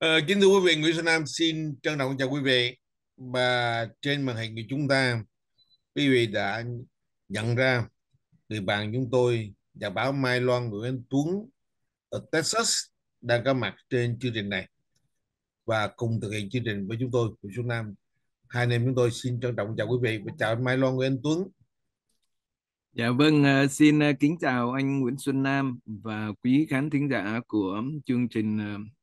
À, kính thưa quý vị, Nguyễn Xuân Nam xin trân trọng chào quý vị và trên màn hình của chúng ta, quý vị đã nhận ra người bạn chúng tôi nhà báo Mai Loan Nguyễn Tuấn ở Texas đang có mặt trên chương trình này và cùng thực hiện chương trình với chúng tôi nguyễn Xuân Nam. Hai anh em chúng tôi xin trân trọng chào quý vị và chào Mai Loan Nguyễn Tuấn. Dạ vâng, ờ, xin ờ, kính chào anh Nguyễn Xuân Nam và quý khán thính giả của chương trình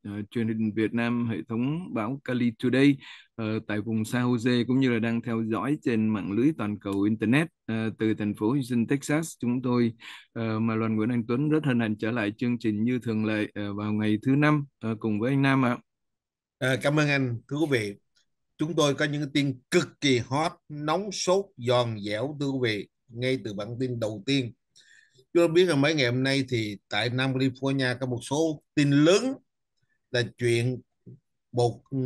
uh, truyền hình Việt Nam hệ thống báo Cali Today uh, tại vùng San Jose cũng như là đang theo dõi trên mạng lưới toàn cầu internet uh, từ thành phố Houston, Texas. Chúng tôi mà Loan Nguyễn Anh Tuấn rất hân hạnh trở lại chương trình như thường lệ vào ngày thứ năm cùng với anh Nam ạ. À, cảm ơn anh, thưa quý vị. Chúng tôi có những tin cực kỳ hot, nóng sốt, giòn dẻo thưa quý vị ngay từ bản tin đầu tiên chúng ta biết là mấy ngày hôm nay thì tại Nam California có một số tin lớn là chuyện một ừ,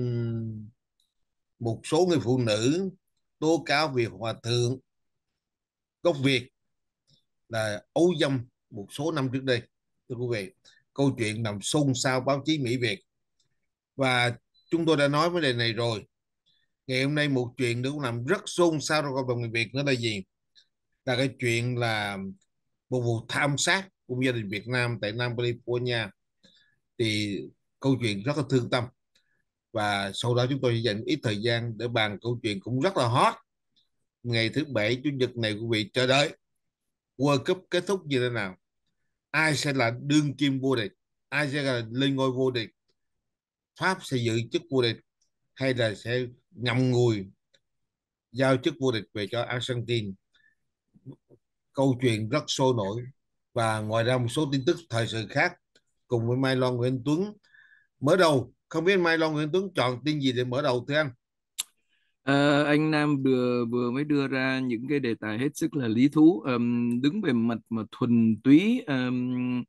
một số người phụ nữ tố cáo việc hòa thượng gốc Việt là ấu dâm một số năm trước đây thưa quý vị câu chuyện nằm xôn xao báo chí Mỹ Việt và chúng tôi đã nói vấn đề này rồi ngày hôm nay một chuyện nữa cũng làm rất xôn xao trong cộng đồng người Việt nữa là gì là cái chuyện là một vụ tham sát của gia đình Việt Nam tại Nam California thì câu chuyện rất là thương tâm và sau đó chúng tôi dành ít thời gian để bàn câu chuyện cũng rất là hot ngày thứ bảy chủ nhật này quý vị chờ đợi World Cup kết thúc như thế nào ai sẽ là đương kim vô địch ai sẽ là lên ngôi vô địch Pháp sẽ giữ chức vô địch hay là sẽ ngậm ngùi giao chức vô địch về cho Argentina câu chuyện rất sôi nổi và ngoài ra một số tin tức thời sự khác cùng với Mai Loan Nguyễn Tuấn mở đầu không biết Mai Loan Nguyễn Tuấn chọn tin gì để mở đầu thưa anh À, anh Nam vừa vừa mới đưa ra những cái đề tài hết sức là lý thú um, đứng về mặt mà thuần túy um,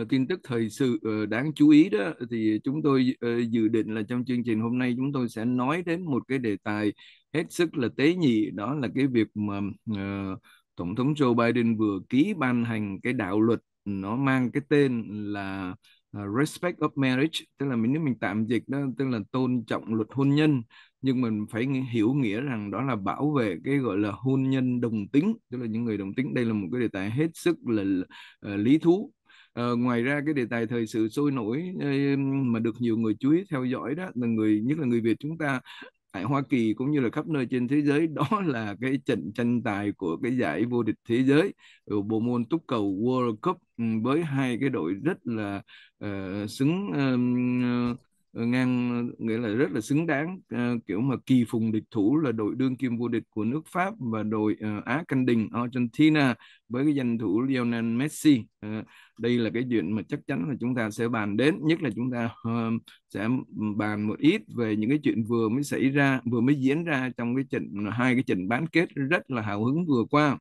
uh, tin tức thời sự uh, đáng chú ý đó thì chúng tôi uh, dự định là trong chương trình hôm nay chúng tôi sẽ nói đến một cái đề tài hết sức là tế nhị đó là cái việc mà uh, Tổng thống Joe Biden vừa ký ban hành cái đạo luật nó mang cái tên là à, respect of marriage tức là mình nếu mình tạm dịch đó tức là tôn trọng luật hôn nhân nhưng mình phải hiểu nghĩa rằng đó là bảo vệ cái gọi là hôn nhân đồng tính tức là những người đồng tính đây là một cái đề tài hết sức là uh, lý thú Uh, ngoài ra cái đề tài thời sự sôi nổi uh, mà được nhiều người chú ý theo dõi đó là người nhất là người Việt chúng ta tại Hoa Kỳ cũng như là khắp nơi trên thế giới đó là cái trận tranh tài của cái giải vô địch thế giới ừ, bộ môn túc cầu World Cup ừ, với hai cái đội rất là uh, xứng uh, Ờ, ngang nghĩa là rất là xứng đáng uh, kiểu mà kỳ phùng địch thủ là đội đương kim vô địch của nước Pháp và đội uh, Á Canh Đình Argentina với cái danh thủ Lionel Messi uh, đây là cái chuyện mà chắc chắn là chúng ta sẽ bàn đến nhất là chúng ta uh, sẽ bàn một ít về những cái chuyện vừa mới xảy ra vừa mới diễn ra trong cái trận hai cái trận bán kết rất là hào hứng vừa qua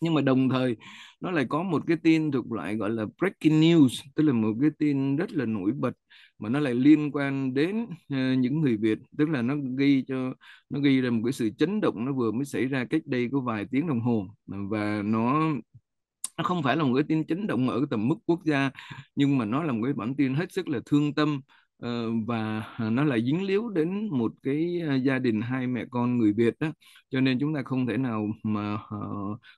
nhưng mà đồng thời nó lại có một cái tin thuộc loại gọi là breaking news tức là một cái tin rất là nổi bật mà nó lại liên quan đến uh, những người Việt tức là nó ghi cho nó ghi ra một cái sự chấn động nó vừa mới xảy ra cách đây có vài tiếng đồng hồ và nó nó không phải là một cái tin chấn động ở cái tầm mức quốc gia nhưng mà nó là một cái bản tin hết sức là thương tâm Ờ, và à, nó lại dính líu đến một cái à, gia đình hai mẹ con người Việt đó cho nên chúng ta không thể nào mà ờ,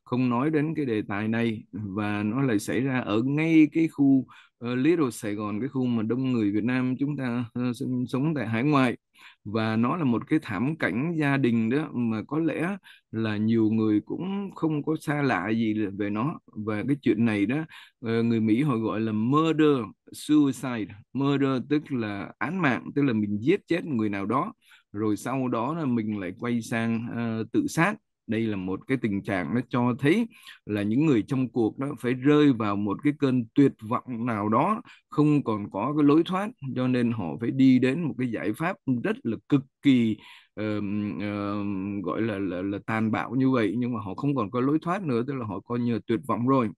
không nói đến cái đề tài này và nó lại xảy ra ở ngay cái khu Ờ, Little Sài Gòn cái khu mà đông người Việt Nam chúng ta ờ, sinh sống tại hải ngoại và nó là một cái thảm cảnh gia đình đó mà có lẽ là nhiều người cũng không có xa lạ gì về nó và cái chuyện này đó ờ, người Mỹ họ gọi là murder suicide murder tức là án mạng tức là mình giết chết người nào đó rồi sau đó là mình lại quay sang uh, tự sát đây là một cái tình trạng nó cho thấy là những người trong cuộc nó phải rơi vào một cái cơn tuyệt vọng nào đó không còn có cái lối thoát cho nên họ phải đi đến một cái giải pháp rất là cực kỳ uh, uh, gọi là, là là tàn bạo như vậy nhưng mà họ không còn có lối thoát nữa tức là họ coi như là tuyệt vọng rồi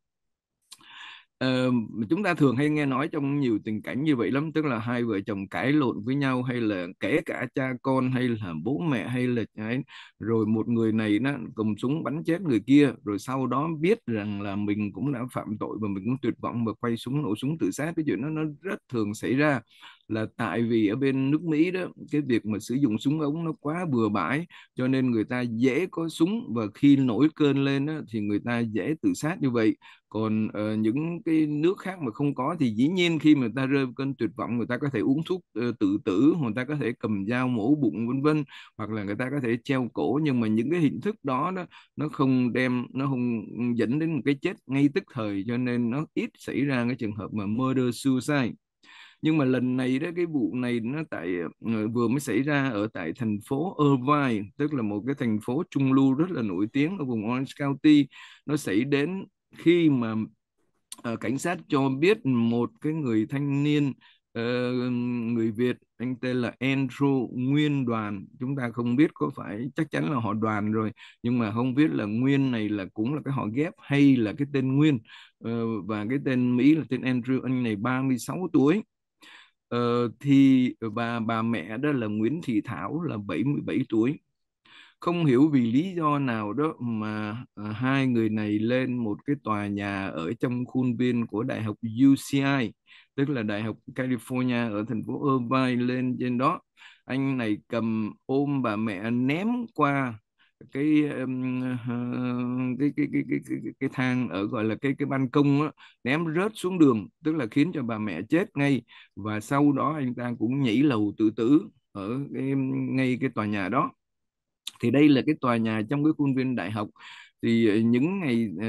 uh, chúng ta thường hay nghe nói trong nhiều tình cảnh như vậy lắm tức là hai vợ chồng cãi lộn với nhau hay là kể cả cha con hay là bố mẹ hay là ấy rồi một người này nó cầm súng bắn chết người kia rồi sau đó biết rằng là mình cũng đã phạm tội và mình cũng tuyệt vọng và quay súng nổ súng tự sát cái chuyện nó nó rất thường xảy ra là tại vì ở bên nước Mỹ đó cái việc mà sử dụng súng ống nó quá bừa bãi cho nên người ta dễ có súng và khi nổi cơn lên đó, thì người ta dễ tự sát như vậy còn uh, những cái nước khác mà không có thì dĩ nhiên khi mà ta rơi cơn tuyệt vọng người ta có thể uống thuốc uh, tự tử người ta có thể cầm dao mổ bụng vân vân hoặc là người ta có thể treo cổ nhưng mà những cái hình thức đó đó nó không đem nó không dẫn đến một cái chết ngay tức thời cho nên nó ít xảy ra cái trường hợp mà murder suicide nhưng mà lần này đó cái vụ này nó tại ờ, vừa mới xảy ra ở tại thành phố Irvine tức là một cái thành phố trung lưu rất là nổi tiếng ở vùng Orange County nó xảy đến khi mà uh, cảnh sát cho biết một cái người thanh niên Uh, người Việt anh tên là Andrew Nguyên Đoàn chúng ta không biết có phải chắc chắn là họ Đoàn rồi nhưng mà không biết là Nguyên này là cũng là cái họ ghép hay là cái tên Nguyên uh, và cái tên Mỹ là tên Andrew anh này 36 tuổi Ờ, thì ờ, bà bà mẹ đó là Nguyễn Thị Thảo là 77 tuổi. Không hiểu vì lý do nào đó mà ờ, hai người này lên một cái tòa nhà ở trong khuôn viên của Đại học UCI, tức là Đại học California ở thành phố Irvine lên trên đó. Anh này cầm ôm bà mẹ ném qua Ờ, cái cái cái cái cái cái, thang ở gọi là cái cái ban công á, ném rớt xuống đường tức là khiến cho bà mẹ chết ngay và sau đó anh ta cũng nhảy lầu tự tử ở cái, ngay cái tòa nhà đó thì đây là cái tòa nhà trong cái khuôn viên đại học thì ờ, những ngày ờ,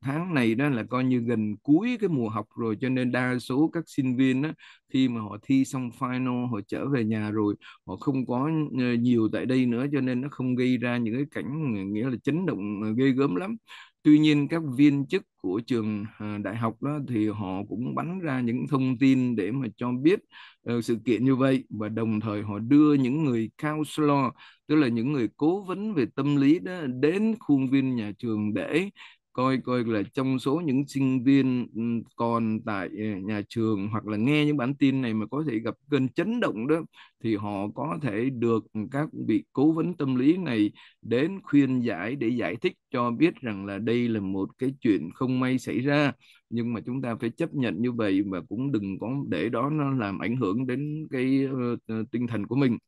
tháng này đó là coi như gần cuối cái mùa học rồi cho nên đa số các sinh viên đó, khi mà họ thi xong final họ trở về nhà rồi họ không có ờ, nhiều tại đây nữa cho nên nó không gây ra những cái cảnh nghĩa là chấn động ghê gớm lắm tuy nhiên các viên chức của trường ờ, đại học đó thì họ cũng bắn ra những thông tin để mà cho biết uh, sự kiện như vậy và đồng thời họ đưa những người counselor tức là những người cố vấn về tâm lý đó đến khuôn viên nhà trường để coi coi là trong số những sinh viên ừ, còn tại ờ, nhà trường hoặc là nghe những bản tin này mà có thể gặp cơn chấn động đó thì họ có thể được các vị cố vấn tâm lý này đến khuyên giải để giải thích cho biết rằng là đây là một cái chuyện không may xảy ra nhưng mà chúng ta phải chấp nhận như vậy và cũng đừng có để đó nó làm ảnh hưởng đến cái uh, tinh thần của mình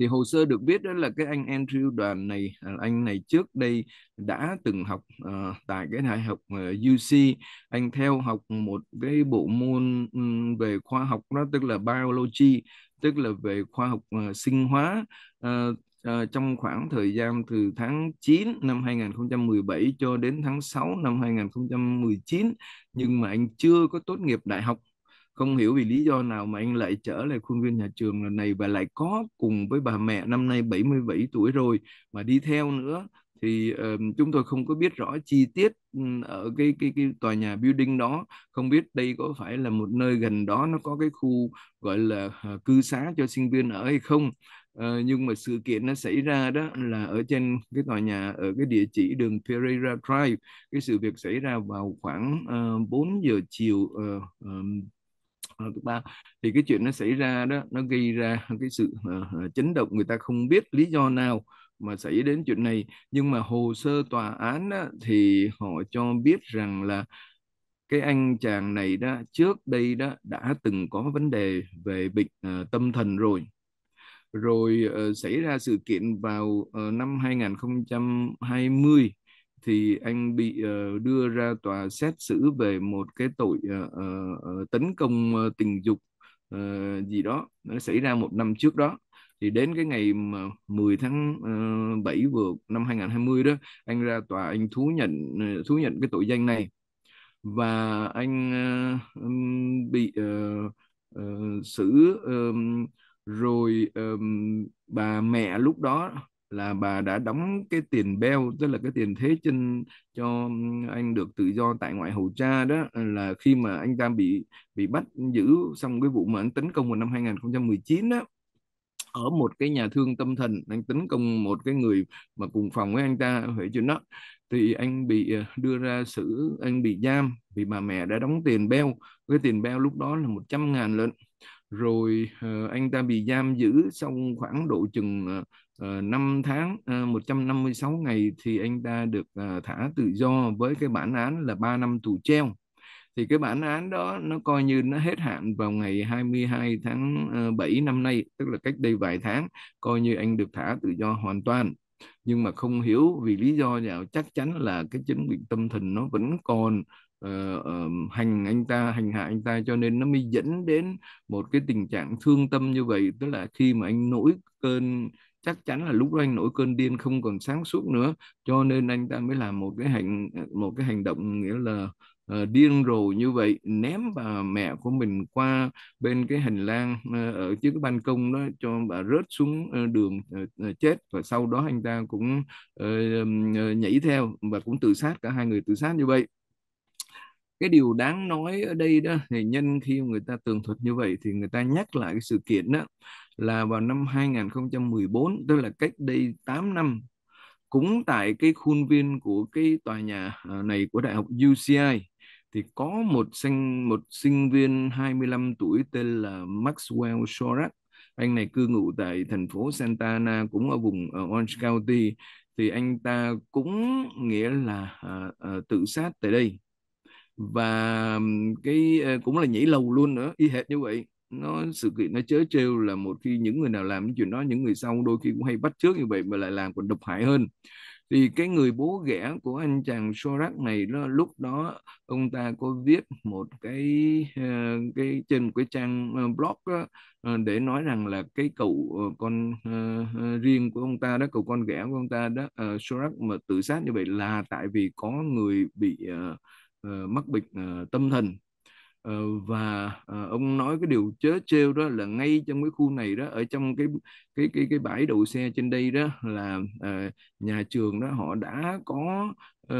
thì hồ sơ được biết đó là cái anh Andrew đoàn này à, anh này trước đây đã từng học uh, tại cái đại học uh, ờ, UC anh theo học một cái bộ môn um, về khoa học đó tức là biology tức là về khoa học uh, sinh hóa uh, uh, trong khoảng thời gian từ tháng 9 năm 2017 cho đến tháng 6 năm 2019 nhưng mà anh chưa có tốt nghiệp đại học không hiểu vì lý do nào mà anh lại trở lại khuôn viên nhà trường lần này và lại có cùng với bà mẹ năm nay 77 tuổi rồi mà đi theo nữa thì uh, chúng tôi không có biết rõ chi tiết ừ, ở cái cái cái tòa nhà building đó không biết đây có phải là một nơi gần đó nó có cái khu gọi là uh, cư xá cho sinh viên ở hay không Ờ, nhưng mà sự kiện nó xảy ra đó là ở trên cái tòa nhà ở cái địa chỉ đường Pereira Drive cái sự việc xảy ra vào khoảng uh, ờ, 4 giờ chiều uh, um, Ờ, thứ ba thì cái chuyện nó xảy ra đó nó gây ra cái sự uh, chấn động người ta không biết lý do nào mà xảy đến chuyện này nhưng mà hồ sơ tòa án đó, thì họ cho biết rằng là cái anh chàng này đó trước đây đó đã từng có vấn đề về bệnh uh, tâm thần rồi rồi uh, xảy ra sự kiện vào uh, năm 2020 thì anh bị ờ, đưa ra tòa xét xử về một cái tội ờ, ờ, tấn công tình dục gì đó nó xảy ra một năm trước đó thì đến cái ngày mà 10 tháng 7 vừa năm 2020 đó anh ra tòa anh thú nhận thú nhận cái tội danh này và anh bị xử rồi bà mẹ lúc đó là bà đã đóng cái tiền bail tức là cái tiền thế chân cho anh được tự do tại ngoại hầu cha đó là khi mà anh ta bị bị bắt giữ xong cái vụ mà anh tấn công vào năm 2019 đó ở một cái nhà thương tâm thần anh tấn công một cái người mà cùng phòng với anh ta huệ chuyện đó thì anh bị ờ, đưa ra xử anh bị giam vì bà mẹ đã đóng tiền bail cái tiền bail lúc đó là 100 ngàn lận rồi ờ, anh ta bị giam giữ xong khoảng độ chừng ờ, uh, ờ, 5 tháng ờ, uh, 156 ngày thì anh ta được ờ, thả tự do với cái bản án là 3 năm tù treo thì cái bản án đó nó coi như nó hết hạn vào ngày 22 tháng 7 năm nay tức là cách đây vài tháng coi như anh được thả tự do hoàn toàn nhưng mà không hiểu vì lý do nào chắc chắn là cái chứng bệnh tâm thần nó vẫn còn uh, hành anh ta hành hạ anh ta cho nên nó mới dẫn đến một cái tình trạng thương tâm như vậy tức là khi mà anh nổi cơn chắc chắn là lúc đó anh nổi cơn điên không còn sáng suốt nữa cho nên anh ta mới làm một cái hành một cái hành động nghĩa là uh, điên rồ như vậy ném bà mẹ của mình qua bên cái hành lang uh, ở trước cái ban công đó cho bà rớt xuống uh, đường uh, chết và sau đó anh ta cũng uh, nhảy theo và cũng tự sát cả hai người tự sát như vậy cái điều đáng nói ở đây đó thì nhân khi người ta tường thuật như vậy thì người ta nhắc lại cái sự kiện đó là vào năm 2014 tức là cách đây 8 năm cũng tại cái khuôn viên của cái tòa nhà à, này của đại học UCI thì có một sinh một sinh viên 25 tuổi tên là Maxwell Shorak anh này cư ngụ tại thành phố Santa Ana cũng ở vùng ở Orange County thì anh ta cũng nghĩa là à, à, tự sát tại đây và cái ờ, cũng là nhảy lầu luôn nữa y hệt như vậy nó sự kiện nó chớ trêu là một khi những người nào làm những chuyện đó những người sau đôi khi cũng hay bắt trước như vậy mà lại làm còn độc hại hơn thì cái người bố ghẻ của anh chàng Sorak này đó, lúc đó ông ta có viết một cái ờ, cái trên cái trang ờ, blog đó, để nói rằng là cái cậu con uh, riêng của ông ta đó cậu con ghẻ của ông ta đó uh, Sorak mà tự sát như vậy là tại vì có người bị uh, Ờ, mắc bệnh uh, tâm thần uh, và uh, ông nói cái điều chớ trêu đó là ngay trong cái khu này đó ở trong cái cái cái cái bãi đậu xe trên đây đó là uh, nhà trường đó họ đã có uh,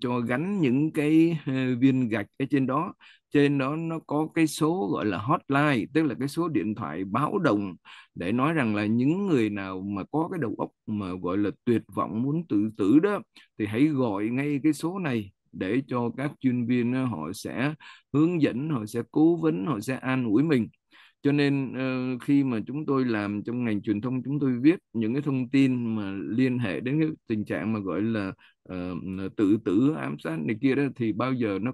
cho gắn những cái uh, viên gạch ở trên đó trên đó nó có cái số gọi là hotline tức là cái số điện thoại báo động để nói rằng là những người nào mà có cái đầu óc mà gọi là tuyệt vọng muốn tự tử đó thì hãy gọi ngay cái số này để cho các chuyên viên họ sẽ hướng dẫn họ sẽ cố vấn họ sẽ an ủi mình cho nên ờ, khi mà chúng tôi làm trong ngành truyền thông chúng tôi viết những cái thông tin mà liên hệ đến cái tình trạng mà gọi là uh, tự tử ám sát này kia đó thì bao giờ nó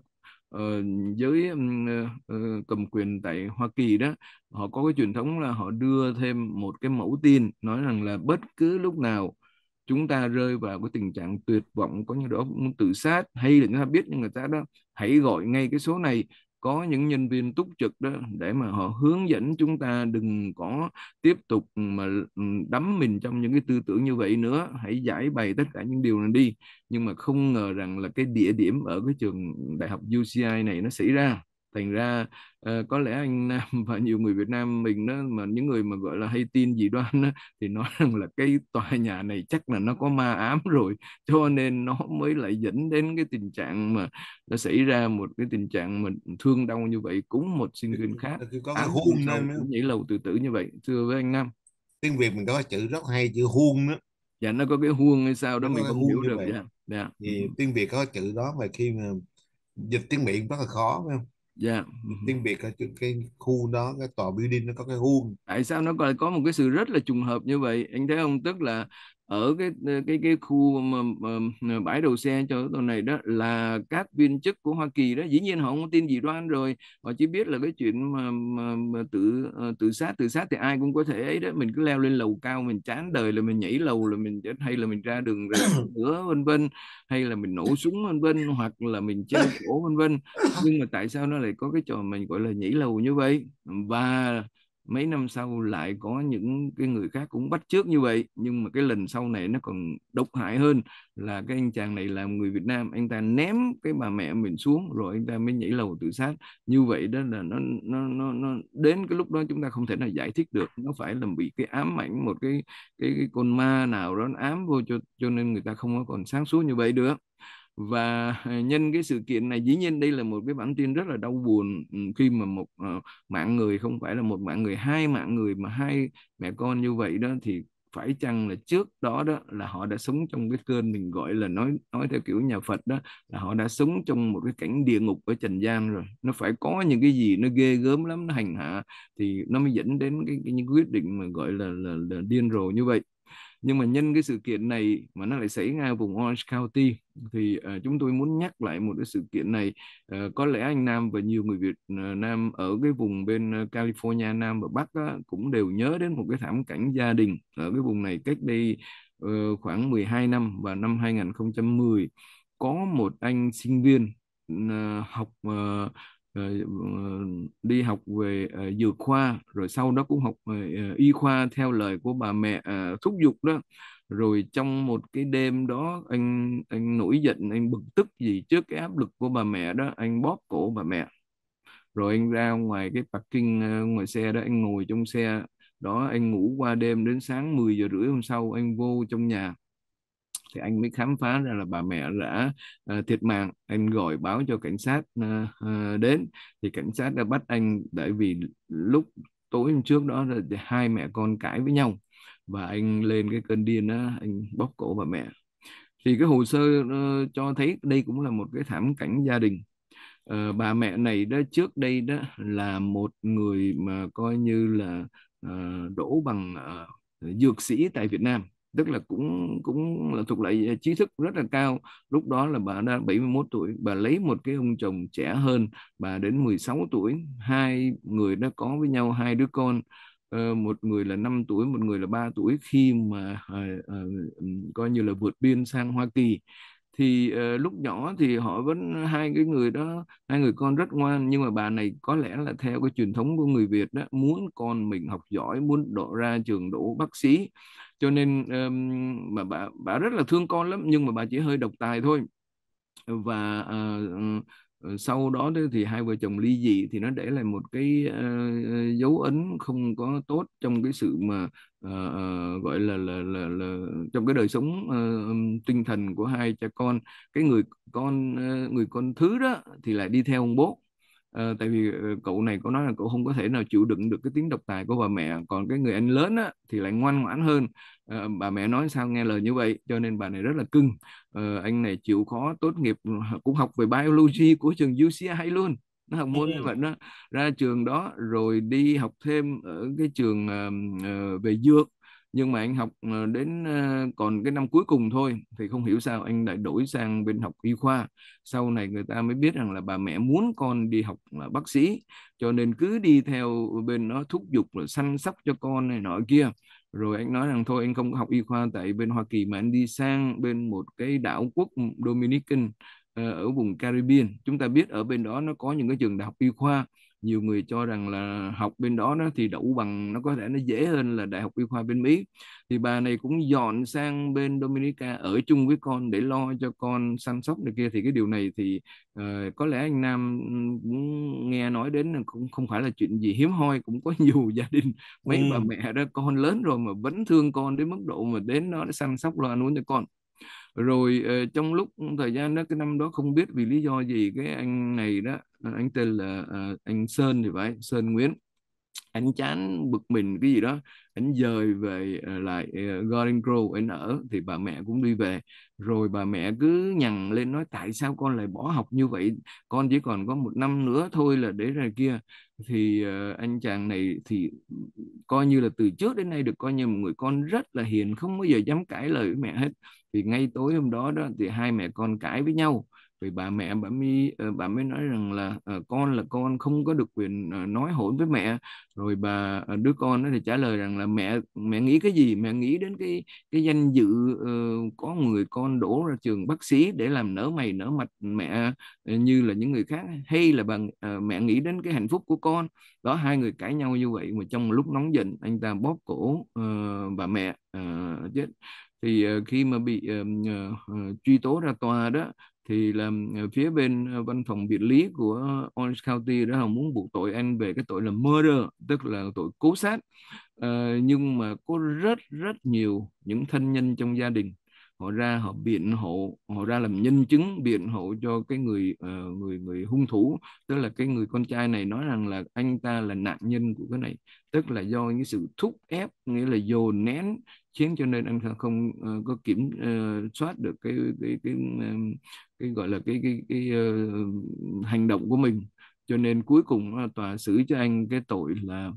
uh, giới uh, cầm quyền tại Hoa Kỳ đó họ có cái truyền thống là họ đưa thêm một cái mẫu tin nói rằng là bất cứ lúc nào chúng ta rơi vào cái tình trạng tuyệt vọng có như đó cũng muốn tự sát hay là chúng ta biết nhưng người ta đó hãy gọi ngay cái số này có những nhân viên túc trực đó để mà họ hướng dẫn chúng ta đừng có tiếp tục mà ừ, đắm mình trong những cái tư tưởng như vậy nữa hãy giải bày tất cả những điều này đi nhưng mà không ngờ rằng là cái địa điểm ở cái trường đại học UCI này nó xảy ra thành ra uh, có lẽ anh Nam và nhiều người Việt Nam mình đó mà những người mà gọi là hay tin dị đoan đó, thì nói rằng là cái tòa nhà này chắc là nó có ma ám rồi cho nên nó mới lại dẫn đến cái tình trạng mà đã xảy ra một cái tình trạng mà thương đau như vậy cũng một sinh viên khác thì có cái hôn à, cũng nhảy lầu tự tử như vậy thưa với anh Nam tiếng Việt mình có chữ rất hay chữ hôn đó dạ nó có cái huông hay sao đó nó mình không hiểu được dạ. dạ thì ừ. tiếng Việt có chữ đó mà khi mà dịch tiếng miệng rất là khó phải không dạ tiếng Việt ở cái khu đó cái tòa building nó có cái huông tại sao nó lại có một cái sự rất là trùng hợp như vậy anh thấy không tức là ở cái ờ, cái cái khu mà, mà bãi đầu xe cho tuần này đó là các viên chức của Hoa Kỳ đó dĩ nhiên họ không tin gì đoan rồi họ chỉ biết là cái chuyện mà, mà, mà tự ờ, tự sát tự sát thì ai cũng có thể ấy đó mình cứ leo lên lầu cao mình chán đời là mình nhảy lầu là mình chết hay là mình ra đường ra nữa vân vân hay là mình nổ súng vân vân hoặc là mình chơi cổ vân vân nhưng mà tại sao nó lại có cái trò mình gọi là nhảy lầu như vậy và mấy năm sau lại có những cái người khác cũng bắt trước như vậy nhưng mà cái lần sau này nó còn độc hại hơn là cái anh chàng này là người Việt Nam anh ta ném cái bà mẹ mình xuống rồi anh ta mới nhảy lầu tự sát như vậy đó là nó nó nó nó đến cái lúc đó chúng ta không thể nào giải thích được nó phải là bị cái ám ảnh một cái cái, cái con ma nào đó ám vô cho cho nên người ta không có còn sáng suốt như vậy được và à, nhân cái sự kiện này dĩ nhiên đây là một cái bản tin rất là đau buồn ừ, khi mà một ờ, mạng người không phải là một mạng người hai mạng người mà hai mẹ con như vậy đó thì phải chăng là trước đó đó là họ đã sống trong cái cơn mình gọi là nói nói theo kiểu nhà Phật đó là họ đã sống trong một cái cảnh địa ngục ở trần gian rồi nó phải có những cái gì nó ghê gớm lắm nó hành hạ thì nó mới dẫn đến cái, cái những quyết định mà gọi là, là là điên rồ như vậy nhưng mà nhân cái sự kiện này mà nó lại xảy ra ở vùng Orange County thì uh, chúng tôi muốn nhắc lại một cái sự kiện này uh, có lẽ anh Nam và nhiều người Việt ờ, Nam ở cái vùng bên California Nam và Bắc á, cũng đều nhớ đến một cái thảm cảnh gia đình ở cái vùng này cách đây uh, khoảng 12 năm và năm 2010 có một anh sinh viên uh, học uh, Ờ, ờ, đi học về ờ, dược khoa rồi sau đó cũng học y khoa theo lời của bà mẹ thúc giục đó rồi trong một cái đêm đó anh anh nổi giận anh bực tức gì trước cái áp lực của bà mẹ đó anh bóp cổ bà mẹ rồi anh ra ngoài cái parking ngoài xe đó anh ngồi trong xe đó anh ngủ qua đêm đến sáng 10 giờ rưỡi hôm sau anh vô trong nhà thì anh mới khám phá ra là bà mẹ đã uh, thiệt mạng anh gọi báo cho cảnh sát uh, đến thì cảnh sát đã bắt anh tại vì lúc tối hôm trước đó là hai mẹ con cãi với nhau và anh lên cái cơn điên đó anh bóp cổ bà mẹ thì cái hồ sơ uh, cho thấy đây cũng là một cái thảm cảnh gia đình uh, bà mẹ này đó trước đây đó là một người mà coi như là uh, đổ bằng uh, dược sĩ tại Việt Nam tức là cũng cũng là thuộc loại à, trí thức rất là cao lúc đó là bà đã 71 tuổi bà lấy một cái ông chồng trẻ hơn bà đến 16 tuổi hai người đã có với nhau hai đứa con ờ, một người là 5 tuổi một người là 3 tuổi khi mà à, ờ, coi như là vượt biên sang Hoa Kỳ thì uh, lúc nhỏ thì họ vẫn hai cái người đó hai người con rất ngoan nhưng mà bà này có lẽ là theo cái truyền thống của người Việt đó muốn con mình học giỏi muốn đổ ra trường đỗ bác sĩ cho nên um, mà bà bà rất là thương con lắm nhưng mà bà chỉ hơi độc tài thôi và uh, Ờ, sau đó thì hai vợ chồng ly dị thì nó để lại một cái ờ, ờ, dấu ấn không có tốt trong cái sự mà gọi là, là là là trong cái đời sống tinh thần của hai cha con cái người con người con thứ đó thì lại đi theo ông bố à, tại vì ờ, cậu này có nói là cậu không có thể nào chịu đựng được cái tiếng độc tài của bà mẹ còn cái người anh lớn á, thì lại ngoan ngoãn hơn à, bà mẹ nói sao nghe lời như vậy cho nên bà này rất là cưng à, anh này chịu khó tốt nghiệp cũng học về biology của trường UCI luôn nó học ừ. môn như vậy đó ra trường đó rồi đi học thêm ở cái trường uh, về dược nhưng mà anh học ờ, đến ờ, còn cái năm cuối cùng thôi thì không hiểu sao anh lại đổi sang bên học y khoa sau này người ta mới biết rằng là bà mẹ muốn con đi học là bác sĩ cho nên cứ đi theo bên nó thúc giục rồi săn sóc cho con này nọ kia rồi anh nói rằng thôi anh không có học y khoa tại bên Hoa Kỳ mà anh đi sang bên một cái đảo quốc Dominican ờ, ở vùng Caribbean chúng ta biết ở bên đó nó có những cái trường đại học y khoa nhiều người cho rằng là học bên đó, nó thì đủ bằng nó có thể nó dễ hơn là đại học y khoa bên Mỹ thì bà này cũng dọn sang bên Dominica ở chung với con để lo cho con săn sóc này kia thì cái điều này thì uh, có lẽ anh Nam cũng nghe nói đến là cũng không phải là chuyện gì hiếm hoi cũng có nhiều gia đình mấy ừ. bà mẹ đó con lớn rồi mà vẫn thương con đến mức độ mà đến nó để săn sóc lo ăn uống cho con rồi ờ, trong lúc thời gian đó cái năm đó không biết vì lý do gì cái anh này đó ờ, anh tên là ờ, anh Sơn thì phải Sơn Nguyễn anh chán bực mình cái gì đó anh dời về ờ, lại ờ, Golden Grove anh ở thì bà mẹ cũng đi về rồi bà mẹ cứ nhằn lên nói tại sao con lại bỏ học như vậy con chỉ còn có một năm nữa thôi là để ra kia thì ờ, anh chàng này thì coi như là từ trước đến nay được coi như một người con rất là hiền không bao giờ dám cãi lời với mẹ hết thì ngay tối hôm đó đó thì hai mẹ con cãi với nhau vì bà mẹ bà mới ờ, bà mới nói rằng là ờ, con là con không có được quyền ờ, nói hỗn với mẹ rồi bà đứa con nó thì trả lời rằng là mẹ mẹ nghĩ cái gì mẹ nghĩ đến cái cái danh dự có người con đổ ra trường bác sĩ để làm nở mày nở mặt mẹ như là những người khác hay là bà mẹ nghĩ đến cái hạnh phúc của con đó hai người cãi nhau như vậy mà trong lúc nóng giận anh ta bóp cổ bà mẹ chết thì khi mà bị uh, uh, truy tố ra tòa đó thì là ờ, phía bên ờ, văn phòng biện lý của Orange County đã không muốn buộc tội anh về cái tội là murder tức là tội cố sát à, nhưng mà có rất rất nhiều những thân nhân trong gia đình họ ra họ biện hộ họ ra làm nhân chứng biện hộ cho cái người uh, người người hung thủ tức là cái người con trai này nói rằng là anh ta là nạn nhân của cái này tức là do những sự thúc ép nghĩa là dồn nén chiến cho nên anh không ờ, có kiểm ờ, soát được cái cái cái ờ, cái gọi là cái cái cái uh, hành động của mình cho nên cuối cùng tòa xử cho anh cái tội là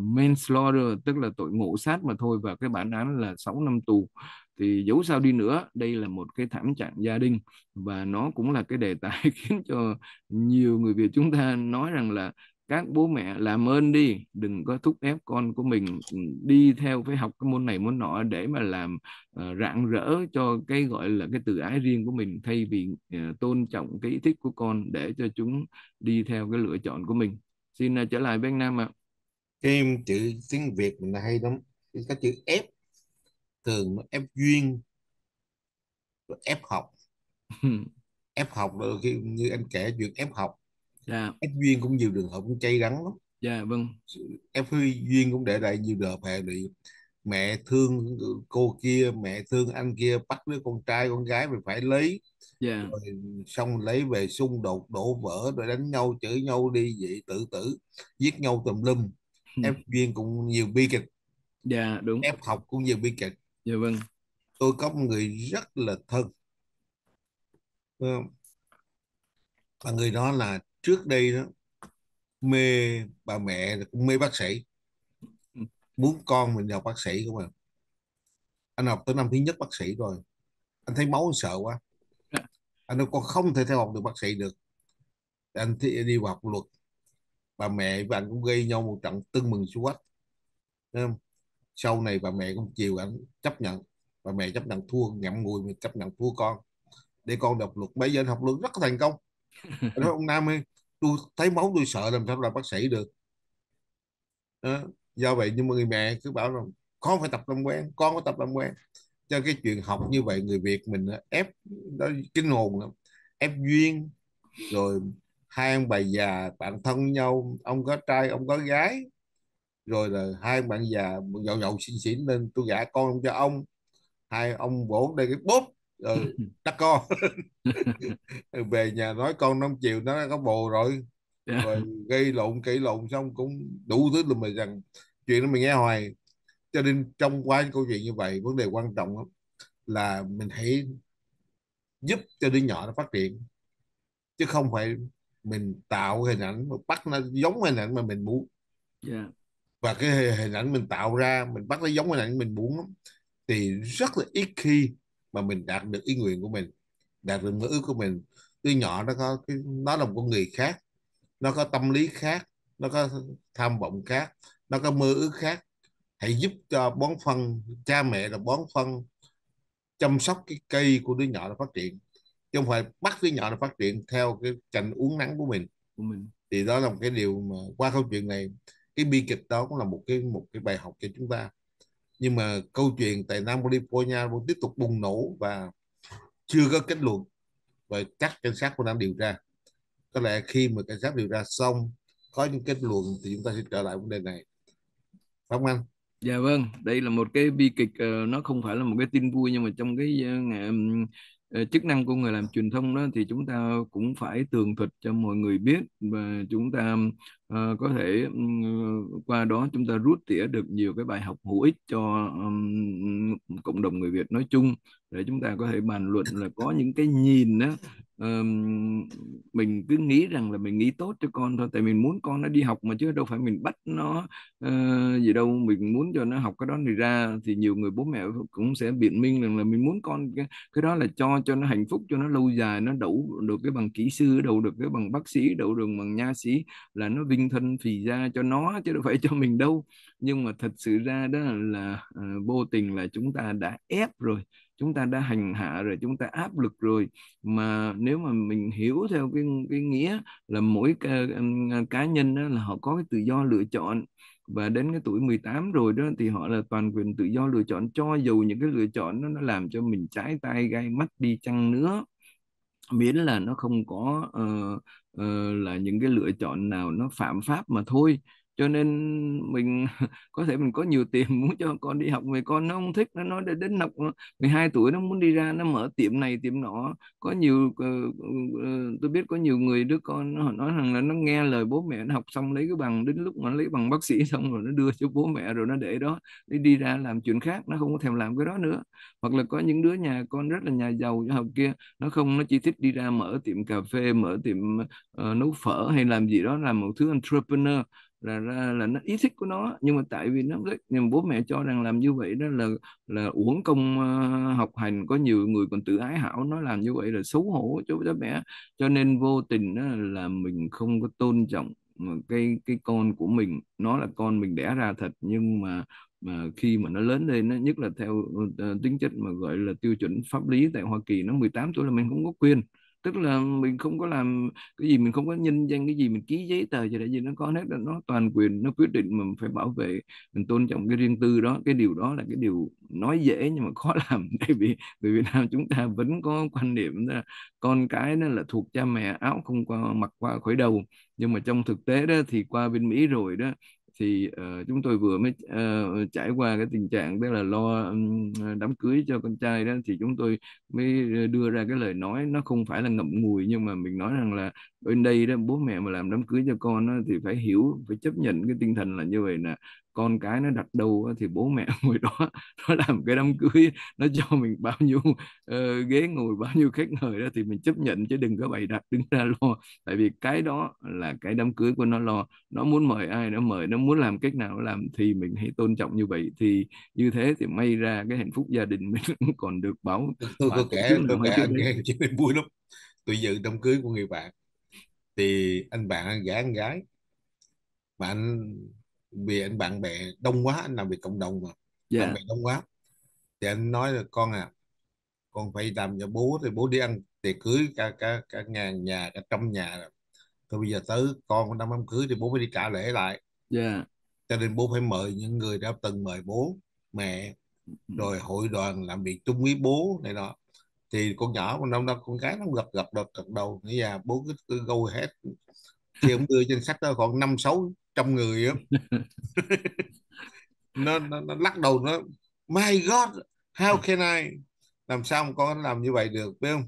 manslaughter tức là tội ngộ sát mà thôi và cái bản án là 6 năm tù thì dấu sao đi nữa đây là một cái thảm trạng gia đình và nó cũng là cái đề tài khiến cho nhiều người Việt chúng ta nói rằng là các bố mẹ làm ơn đi đừng có thúc ép con của mình đi theo phải học cái môn này môn nọ để mà làm uh, rạng rỡ cho cái gọi là cái tự ái riêng của mình thay vì uh, tôn trọng cái ý thích của con để cho chúng đi theo cái lựa chọn của mình xin uh, trở lại với anh Nam ạ cái chữ tiếng Việt mình là hay lắm cái chữ ép thường nó ép duyên ép học ép học đôi khi như anh kể chuyện ép học dạ F duyên cũng nhiều trường hợp cũng chay gắn lắm dạ vâng F duyên cũng để lại nhiều trường hợp hệ lụy mẹ thương cô kia mẹ thương anh kia bắt đứa con trai con gái mình phải lấy yeah. Dạ. rồi xong lấy về xung đột đổ vỡ rồi đánh nhau chửi nhau đi vậy tự tử giết nhau tùm lum ừ. em duyên cũng nhiều bi kịch dạ yeah, đúng em học cũng nhiều bi kịch dạ yeah, vâng tôi có một người rất là thân ờ, và người đó là trước đây đó mê bà mẹ cũng mê bác sĩ muốn con mình học bác sĩ của mình anh học tới năm thứ nhất bác sĩ rồi anh thấy máu anh sợ quá anh nói con không thể theo học được bác sĩ được anh thì đi vào học luật bà mẹ và anh cũng gây nhau một trận tưng mừng xu quách không? sau này bà mẹ cũng chiều anh chấp nhận bà mẹ chấp nhận thua ngậm ngùi mình chấp nhận thua con để con đọc luật bây giờ anh học luật rất thành công anh nói ông Nam ơi tôi thấy máu tôi sợ làm sao làm bác sĩ được đó. do vậy nhưng mà người mẹ cứ bảo rằng con phải tập làm quen con phải tập làm quen cho cái chuyện học như vậy người Việt mình ép đó kinh hồn lắm ép duyên rồi hai ông bà già bạn thân nhau ông có trai ông có gái rồi là hai bạn già nhậu nhậu xin xỉn lên tôi gả con cho ông hai ông vỗ đây cái bóp ừ, đắt con về nhà nói con năm chiều nó có bồ rồi yeah. rồi gây lộn kỹ lộn xong cũng đủ thứ luôn mình rằng chuyện đó mình nghe hoài cho nên trong quá những câu chuyện như vậy vấn đề quan trọng lắm là mình hãy giúp cho đứa nhỏ nó phát triển chứ không phải mình tạo hình ảnh mà bắt nó giống hình ảnh mà mình muốn yeah. và cái hình ảnh mình tạo ra mình bắt nó giống hình ảnh mình muốn thì rất là ít khi mà mình đạt được ý nguyện của mình đạt được mơ ước của mình đứa nhỏ nó có cái nó là một con người khác nó có tâm lý khác nó có tham vọng khác nó có mơ ước khác hãy giúp cho bón phân cha mẹ là bón phân chăm sóc cái cây của đứa nhỏ nó phát triển chứ không phải bắt đứa nhỏ nó phát triển theo cái trành uống nắng của mình của mình thì đó là một cái điều mà qua câu chuyện này cái bi kịch đó cũng là một cái một cái bài học cho chúng ta nhưng mà câu chuyện tại Nam California vẫn tiếp tục bùng nổ và chưa có kết luận và các cảnh sát của đang điều tra có lẽ khi mà cảnh sát điều tra xong có những kết luận thì chúng ta sẽ trở lại vấn đề này phải không anh dạ vâng đây là một cái bi kịch ờ, nó không phải là một cái tin vui nhưng mà trong cái ờ, Ờ, chức năng của người làm truyền thông đó thì chúng ta cũng phải tường thuật cho mọi người biết và chúng ta uh, có thể um, qua đó chúng ta rút tỉa được nhiều cái bài học hữu ích cho um, cộng đồng người Việt nói chung để chúng ta có thể bàn luận là có những cái nhìn đó um, mình cứ nghĩ rằng là mình nghĩ tốt cho con thôi tại mình muốn con nó đi học mà chứ đâu phải mình bắt nó uh, gì đâu mình muốn cho nó học cái đó này ra thì nhiều người bố mẹ cũng sẽ biện minh rằng là mình muốn con cái, cái đó là cho cho nó hạnh phúc cho nó lâu dài nó đậu được cái bằng kỹ sư đậu được cái bằng bác sĩ đậu được bằng nha sĩ là nó vinh thân phì ra cho nó chứ đâu phải cho mình đâu nhưng mà thật sự ra đó là uh, vô tình là chúng ta đã ép rồi chúng ta đã hành hạ rồi chúng ta áp lực rồi mà nếu mà mình hiểu theo cái cái nghĩa là mỗi cá, cá nhân đó là họ có cái tự do lựa chọn và đến cái tuổi 18 rồi đó thì họ là toàn quyền tự do lựa chọn cho dù những cái lựa chọn nó, nó làm cho mình trái tay gai mắt đi chăng nữa miễn là nó không có uh, uh, là những cái lựa chọn nào nó phạm pháp mà thôi cho nên mình có thể mình có nhiều tiền muốn cho con đi học về con nó không thích nó nói đến, đến học 12 tuổi nó muốn đi ra nó mở tiệm này tiệm nọ có nhiều ờ, ờ, ờ, tôi biết có nhiều người đứa con nó nói rằng là nó nghe lời bố mẹ nó học xong lấy cái bằng đến lúc mà nó lấy bằng bác sĩ xong rồi nó đưa cho bố mẹ rồi nó để đó đi đi ra làm chuyện khác nó không có thèm làm cái đó nữa hoặc là có những đứa nhà con rất là nhà giàu cho học kia nó không nó chỉ thích đi ra mở tiệm cà phê mở tiệm uh, nấu phở hay làm gì đó làm một thứ entrepreneur là là, là nó ý thích của nó nhưng mà tại vì nó nhưng bố mẹ cho rằng làm như vậy đó là là uổng công uh, học hành có nhiều người còn tự ái hảo nó làm như vậy là xấu hổ cho bố mẹ cho nên vô tình đó là mình không có tôn trọng ờ, cái cái con của mình nó là con mình đẻ ra thật nhưng mà mà khi mà nó lớn lên nhất là theo uh, tính chất mà gọi là tiêu chuẩn pháp lý tại Hoa Kỳ nó 18 tuổi là mình không có quyền tức là mình không có làm cái gì mình không có nhân danh cái gì mình ký giấy tờ gì để gì nó có hết nó toàn quyền nó quyết định mình phải bảo vệ mình tôn trọng cái riêng tư đó cái điều đó là cái điều nói dễ nhưng mà khó làm tại vì người Việt Nam chúng ta vẫn có quan niệm là con cái nó là thuộc cha mẹ áo không qua mặc qua khỏi đầu nhưng mà trong thực tế đó thì qua bên Mỹ rồi đó thì uh, chúng tôi vừa mới uh, trải qua cái tình trạng đó là lo um, đám cưới cho con trai đó thì chúng tôi mới đưa ra cái lời nói nó không phải là ngậm ngùi nhưng mà mình nói rằng là bên đây đó bố mẹ mà làm đám cưới cho con đó, thì phải hiểu phải chấp nhận cái tinh thần là như vậy nè con cái nó đặt đầu thì bố mẹ ngồi đó nó làm cái đám cưới nó cho mình bao nhiêu uh, ghế ngồi bao nhiêu khách mời đó thì mình chấp nhận chứ đừng có bày đặt đứng ra lo tại vì cái đó là cái đám cưới của nó lo nó muốn mời ai nó mời nó muốn làm cách nào nó làm thì mình hãy tôn trọng như vậy thì như thế thì may ra cái hạnh phúc gia đình mình còn được bảo tôi có kể tôi kể nghe mình vui lắm tôi dự đám cưới của người bạn thì anh bạn anh gái anh gái mà anh vì anh bạn bè đông quá anh làm việc cộng đồng mà yeah. Dạ. bạn bè đông quá thì anh nói là con à con phải làm cho bố thì bố đi ăn tiệc cưới cả cả cả ngàn nhà cả trăm nhà rồi thôi bây giờ tới con năm năm cưới thì bố phải đi trả lễ lại yeah. Dạ. cho nên bố phải mời những người đã từng mời bố mẹ rồi hội đoàn làm việc chung với bố này nọ thì con nhỏ con năm năm con gái nó gật gật đầu gật đầu nghĩa là dạ, bố cứ, gâu hết thì ông đưa trên sách đó khoảng năm sáu trăm người á nó, nó, nó lắc đầu nó my god how can I làm sao ông có làm như vậy được phải không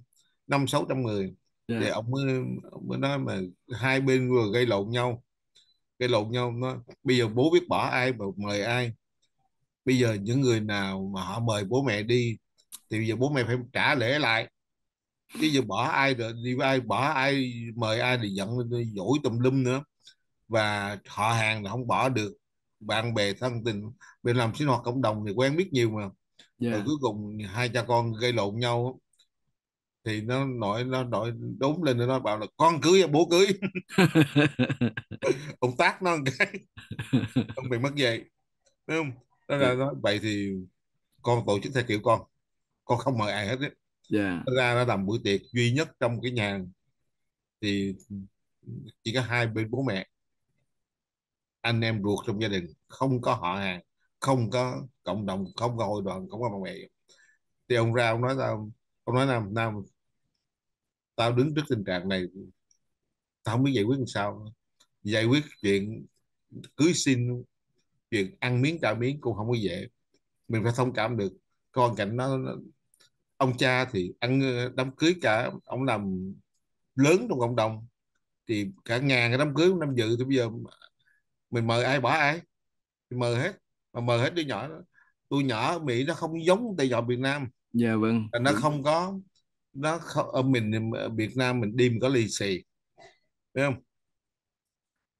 năm sáu trăm người yeah. Dạ. thì ông mới, ông mới nói mà hai bên vừa gây lộn nhau gây lộn nhau nó bây giờ bố biết bỏ ai và mời ai bây giờ những người nào mà họ mời bố mẹ đi thì bây giờ bố mẹ phải trả lễ lại chứ giờ bỏ ai rồi đi ai bỏ ai mời ai thì giận dỗi tùm lum nữa và họ hàng là không bỏ được bạn bè thân tình bên làm sinh hoạt cộng đồng thì quen biết nhiều mà yeah. rồi cuối cùng hai cha con gây lộn nhau thì nó nội nó nội đốn lên nó bảo là con cưới à, bố cưới ông tác nó cái ông bị mất dạy đúng không đó là nói vậy thì con tổ chức theo kiểu con con không mời ai hết đấy yeah. Dạ. ra nó làm bữa tiệc duy nhất trong cái nhà thì chỉ có hai bên bố mẹ anh em ruột trong gia đình không có họ hàng không có cộng đồng không có hội đoàn không có bạn bè thì ông ra ông nói tao ông nói nam nam tao đứng trước tình trạng này tao không biết giải quyết làm sao giải quyết chuyện cưới xin chuyện ăn miếng trả miếng cũng không có dễ mình phải thông cảm được con cảnh nó, nó ông cha thì ăn ờ, đám cưới cả ông làm lớn trong cộng đồng thì cả ngàn cái đám cưới năm dự thì bây giờ mình mời ai bỏ ai mình mời hết mà mời hết đứa nhỏ đó. tôi nhỏ ở mỹ nó không giống tay giò việt nam dạ vâng nó không có nó không, ở mình ở ờ, việt nam mình đi mình có lì xì phải không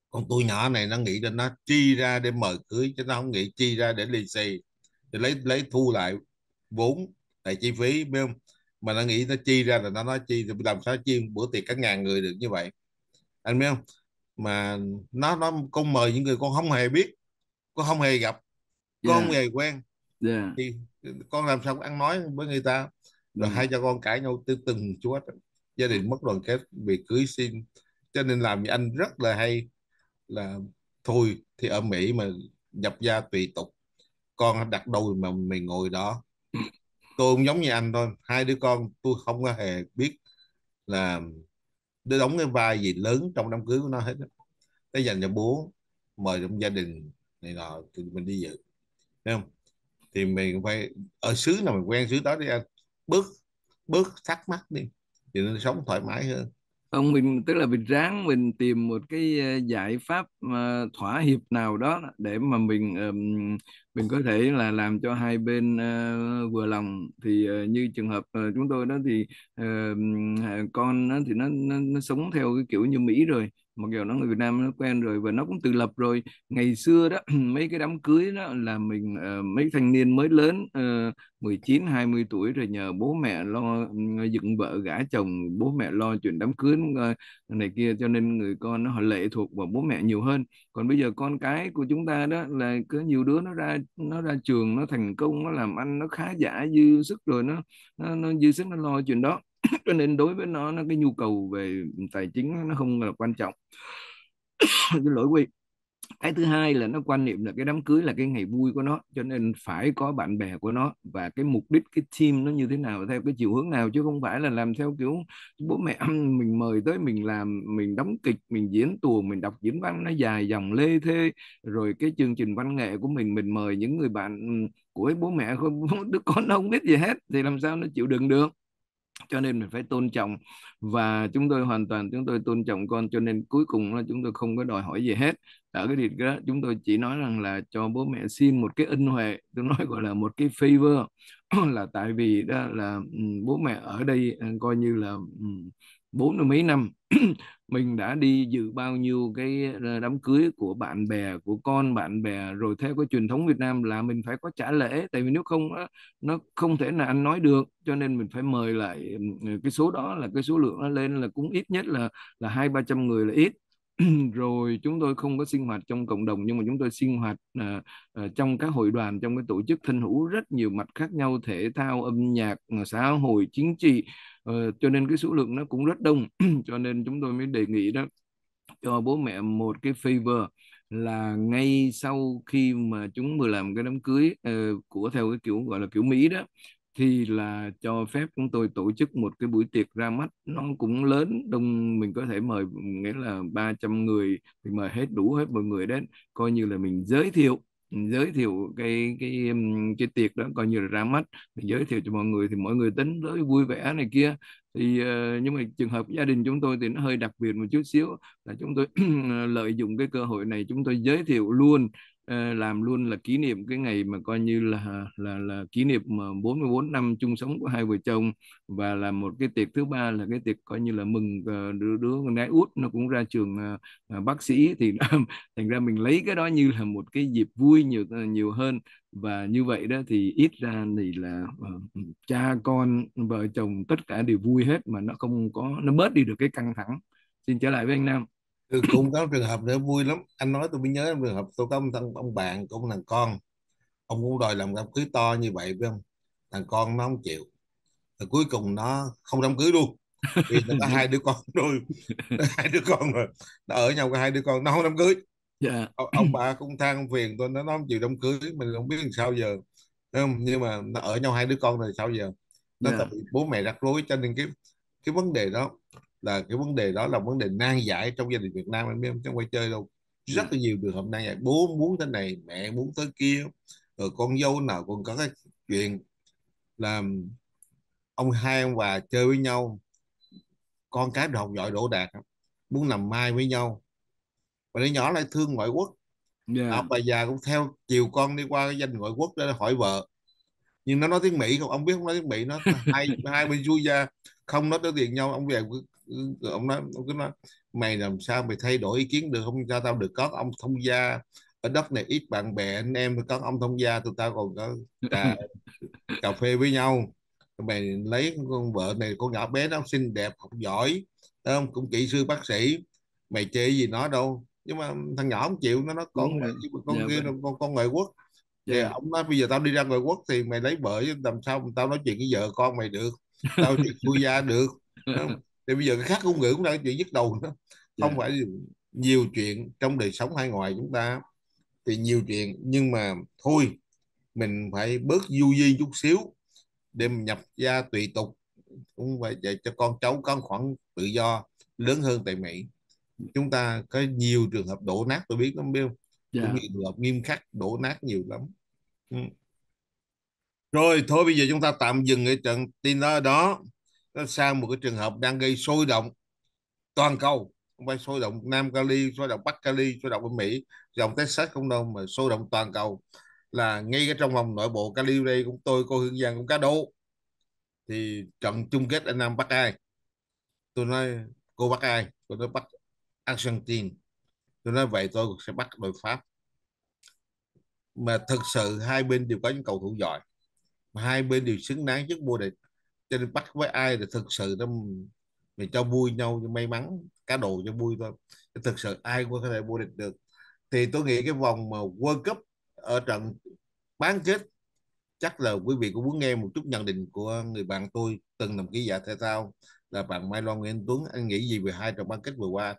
còn tôi nhỏ này nó nghĩ là nó chi ra để mời cưới chứ nó không nghĩ chi ra để lì xì thì lấy lấy thu lại vốn tại chi phí biết không? mà nó nghĩ nó chi ra là nó nói chi thì làm sao chi bữa tiệc cả ngàn người được như vậy anh biết không mà nó nó con mời những người con không hề biết con không hề gặp con yeah. không hề quen yeah. thì con làm sao ăn nói với người ta rồi yeah. hai cha con cãi nhau từ từng chúa gia đình mất đoàn kết vì cưới xin cho nên làm anh rất là hay là thôi thì ở Mỹ mà nhập gia tùy tục con đặt đôi mà mình ngồi đó tôi cũng giống như anh thôi hai đứa con tôi không có hề biết là đứa đóng cái vai gì lớn trong đám cưới của nó hết cái dành cho bố mời trong gia đình này nọ thì mình đi dự thấy không thì mình phải ở xứ nào mình quen xứ đó đi anh bước bước thắc mắc đi thì nó sống thoải mái hơn không mình tức là mình ráng mình tìm một cái ờ, giải pháp ờ, thỏa hiệp nào đó để mà mình mình có thể là làm cho hai bên ờ, vừa lòng thì như trường hợp chúng tôi đó thì con nó thì nó, nó nó sống theo cái kiểu như Mỹ rồi mặc dù nó người Việt Nam nó quen rồi và nó cũng tự lập rồi ngày xưa đó mấy cái đám cưới đó là mình uh, mấy thanh niên mới lớn uh, 19 20 tuổi rồi nhờ bố mẹ lo ờ, dựng vợ gả chồng bố mẹ lo chuyện đám cưới ờ, này kia cho nên người con nó họ lệ thuộc vào bố mẹ nhiều hơn còn bây giờ con cái của chúng ta đó là có nhiều đứa nó ra nó ra trường nó thành công nó làm ăn nó khá giả dư sức rồi nó nó, nó dư sức nó lo chuyện đó cho nên đối với nó, nó cái nhu cầu về tài chính nó không là quan trọng cái lỗi quy cái thứ hai là nó quan niệm là cái đám cưới là cái ngày vui của nó cho nên phải có bạn bè của nó và cái mục đích cái team nó như thế nào theo cái chiều hướng nào chứ không phải là làm theo kiểu bố mẹ mình mời tới mình làm mình đóng kịch mình diễn tuồng mình đọc diễn văn nó dài dòng lê thê rồi cái chương trình văn nghệ của mình mình mời những người bạn ừ, của bố mẹ không đứa con nó không biết gì hết thì làm sao nó chịu đựng được cho nên mình phải tôn trọng và chúng tôi hoàn toàn chúng tôi tôn trọng con cho nên cuối cùng là chúng tôi không có đòi hỏi gì hết ở cái điều đó chúng tôi chỉ nói rằng là cho bố mẹ xin một cái ân huệ tôi nói gọi là một cái favor là tại vì đó là bố mẹ ở đây ờ, coi như là bốn mấy năm mình đã đi dự bao nhiêu cái ờ, đám cưới của bạn bè của con bạn bè rồi theo cái truyền thống Việt Nam là mình phải có trả lễ tại vì nếu không nó không thể là ăn nói được cho nên mình phải mời lại cái số đó là cái số lượng nó lên là cũng ít nhất là là hai ba trăm người là ít rồi chúng tôi không có sinh hoạt trong cộng đồng nhưng mà chúng tôi sinh hoạt à, à, trong các hội đoàn trong cái tổ chức thân hữu rất nhiều mặt khác nhau thể thao âm nhạc à, xã hội chính trị à, cho nên cái số lượng nó cũng rất đông cho nên chúng tôi mới đề nghị đó cho bố mẹ một cái favor là ngay sau khi mà chúng vừa làm cái đám cưới uh, của theo cái kiểu gọi là kiểu Mỹ đó thì là cho phép chúng tôi tổ chức một cái buổi tiệc ra mắt nó cũng lớn đông mình có thể mời nghĩa là 300 người thì mời hết đủ hết mọi người đến coi như là mình giới thiệu giới thiệu cái cái cái tiệc đó coi như là ra mắt mình giới thiệu cho mọi người thì mọi người tính tới vui vẻ này kia thì ờ, nhưng mà trường hợp gia đình chúng tôi thì nó hơi đặc biệt một chút xíu là chúng tôi lợi dụng cái cơ hội này chúng tôi giới thiệu luôn Ờ, làm luôn là kỷ niệm cái ngày mà coi như là là là kỷ niệm 44 ờ, năm chung sống của hai vợ chồng và là một cái tiệc thứ ba là cái tiệc coi như là mừng ờ, đứa đứa con gái út nó cũng ra trường bác sĩ thì thành ra mình lấy cái đó như là một cái dịp vui nhiều nhiều hơn và như vậy đó thì ít ra thì là cha con vợ chồng tất cả đều vui hết mà nó không có nó bớt đi được cái căng thẳng xin trở lại với anh Nam tôi cũng có trường hợp nữa vui lắm anh nói tôi mới nhớ trường hợp tôi có một thằng ông bạn cũng ông thằng con ông cũng đòi làm đám cưới to như vậy phải không thằng con nó không chịu rồi cuối cùng nó không đám cưới luôn vì nó có hai đứa con rồi hai đứa con rồi nó ở nhau có hai đứa con nó không đám cưới yeah. Dạ. ông, ông bà cũng than phiền tôi nó không chịu đám cưới mình không biết làm sao giờ không? nhưng mà nó ở nhau hai đứa con rồi sao giờ nó yeah. Dạ. tại bố mẹ rắc rối cho nên cái cái vấn đề đó là cái vấn đề đó là vấn đề nan giải trong gia đình Việt Nam anh em không trong quay chơi đâu ừ. rất là nhiều trường hợp nan giải bố muốn thế này mẹ muốn tới kia rồi con dâu nào còn có cái chuyện là ông hai ông bà chơi với nhau con cái học giỏi đỗ đạt muốn nằm mai với nhau và đứa nhỏ lại thương ngoại quốc yeah. Dạ. ông bà già cũng theo chiều con đi qua cái danh ngoại quốc để hỏi vợ nhưng nó nói tiếng mỹ không ông biết không nói tiếng mỹ nó hai hai bên vui ra không nói tới nhau ông về ông nói ông cứ nói mày làm sao mày thay đổi ý kiến được không cho tao được có ông thông gia ở đất này ít bạn bè anh em có ông thông gia tụi tao còn có trà cà phê với nhau mày lấy con vợ này con nhỏ bé nó xinh đẹp học giỏi đúng không cũng kỹ sư bác sĩ mày chê gì nó đâu nhưng mà thằng nhỏ không chịu nó nó con con yeah, dạ, kia con con ngoại quốc thì yeah. Dạ. ông nói bây giờ tao đi ra ngoại quốc thì mày lấy vợ làm sao tao nói chuyện với vợ con mày được tao chuyện quốc gia được không? thì bây giờ cái khác ngôn ngữ cũng đang chuyện nhức đầu nữa không yeah. Dạ. phải nhiều chuyện trong đời sống hay ngoài chúng ta thì nhiều chuyện nhưng mà thôi mình phải bớt du di chút xíu để mình nhập gia tùy tục cũng vậy dạy cho con cháu có khoảng tự do lớn hơn tại Mỹ chúng ta có nhiều trường hợp đổ nát tôi biết lắm biêu yeah. Dạ. cũng trường hợp nghiêm khắc đổ nát nhiều lắm ừ. rồi thôi bây giờ chúng ta tạm dừng cái trận tin đó đó nó sang một cái trường hợp đang gây sôi động toàn cầu không phải sôi động Nam Cali sôi động Bắc Cali sôi động ở Mỹ dòng Texas không đâu mà sôi động toàn cầu là ngay cái trong vòng nội bộ Cali đây cũng tôi cô Hương Giang cũng cá độ thì trận chung kết ở Nam bắt ai tôi nói cô bắt ai tôi nói bắt Argentina tôi nói vậy tôi sẽ bắt đội Pháp mà thực sự hai bên đều có những cầu thủ giỏi hai bên đều xứng đáng trước vô địch cho nên bắt với ai thì thực sự nó mình cho vui nhau cho may mắn cá đồ cho vui thôi chứ thực sự ai cũng có thể vô địch được thì tôi nghĩ cái vòng mà World Cup ở trận bán kết chắc là quý vị cũng muốn nghe một chút nhận định của người bạn tôi từng làm ký giả thể thao là bạn Mai Loan Nguyễn Tuấn anh nghĩ gì về hai trận bán kết vừa qua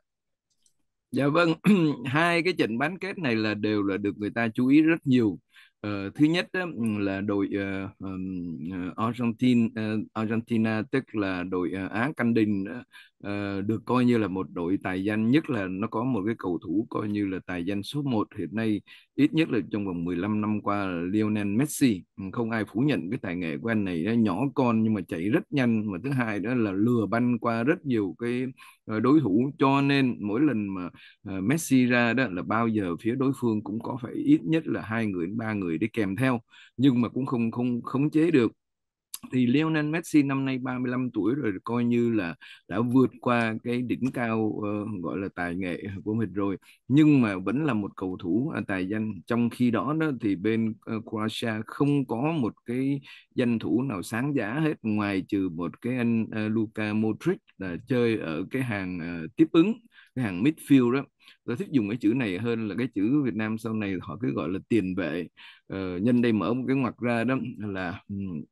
Dạ vâng, hai cái trận bán kết này là đều là được người ta chú ý rất nhiều Uh, thứ nhất đó, là đội uh, ờ, um, ờ, Argentina, uh, Argentina tức là đội uh, Á Canh Đình đó, Ờ, được coi như là một đội tài danh nhất là nó có một cái cầu thủ coi như là tài danh số 1 hiện nay ít nhất là trong vòng 15 năm qua Lionel Messi ừ, không ai phủ nhận cái tài nghệ của anh này nhỏ con nhưng mà chạy rất nhanh mà thứ hai đó là lừa banh qua rất nhiều cái ờ, đối thủ cho nên mỗi lần mà ờ, Messi ra đó là bao giờ phía đối phương cũng có phải ít nhất là hai người ba người để kèm theo nhưng mà cũng không không khống chế được thì Lionel Messi năm nay 35 tuổi rồi coi như là đã vượt qua cái đỉnh cao uh, gọi là tài nghệ của mình rồi nhưng mà vẫn là một cầu thủ uh, tài danh trong khi đó đó thì bên uh, Croatia không có một cái danh thủ nào sáng giá hết ngoài trừ một cái anh uh, Luka Modric là chơi ở cái hàng uh, tiếp ứng cái hàng midfield đó tôi thích dùng cái chữ này hơn là cái chữ Việt Nam sau này họ cứ gọi là tiền vệ ờ, nhân đây mở một cái ngoặc ra đó là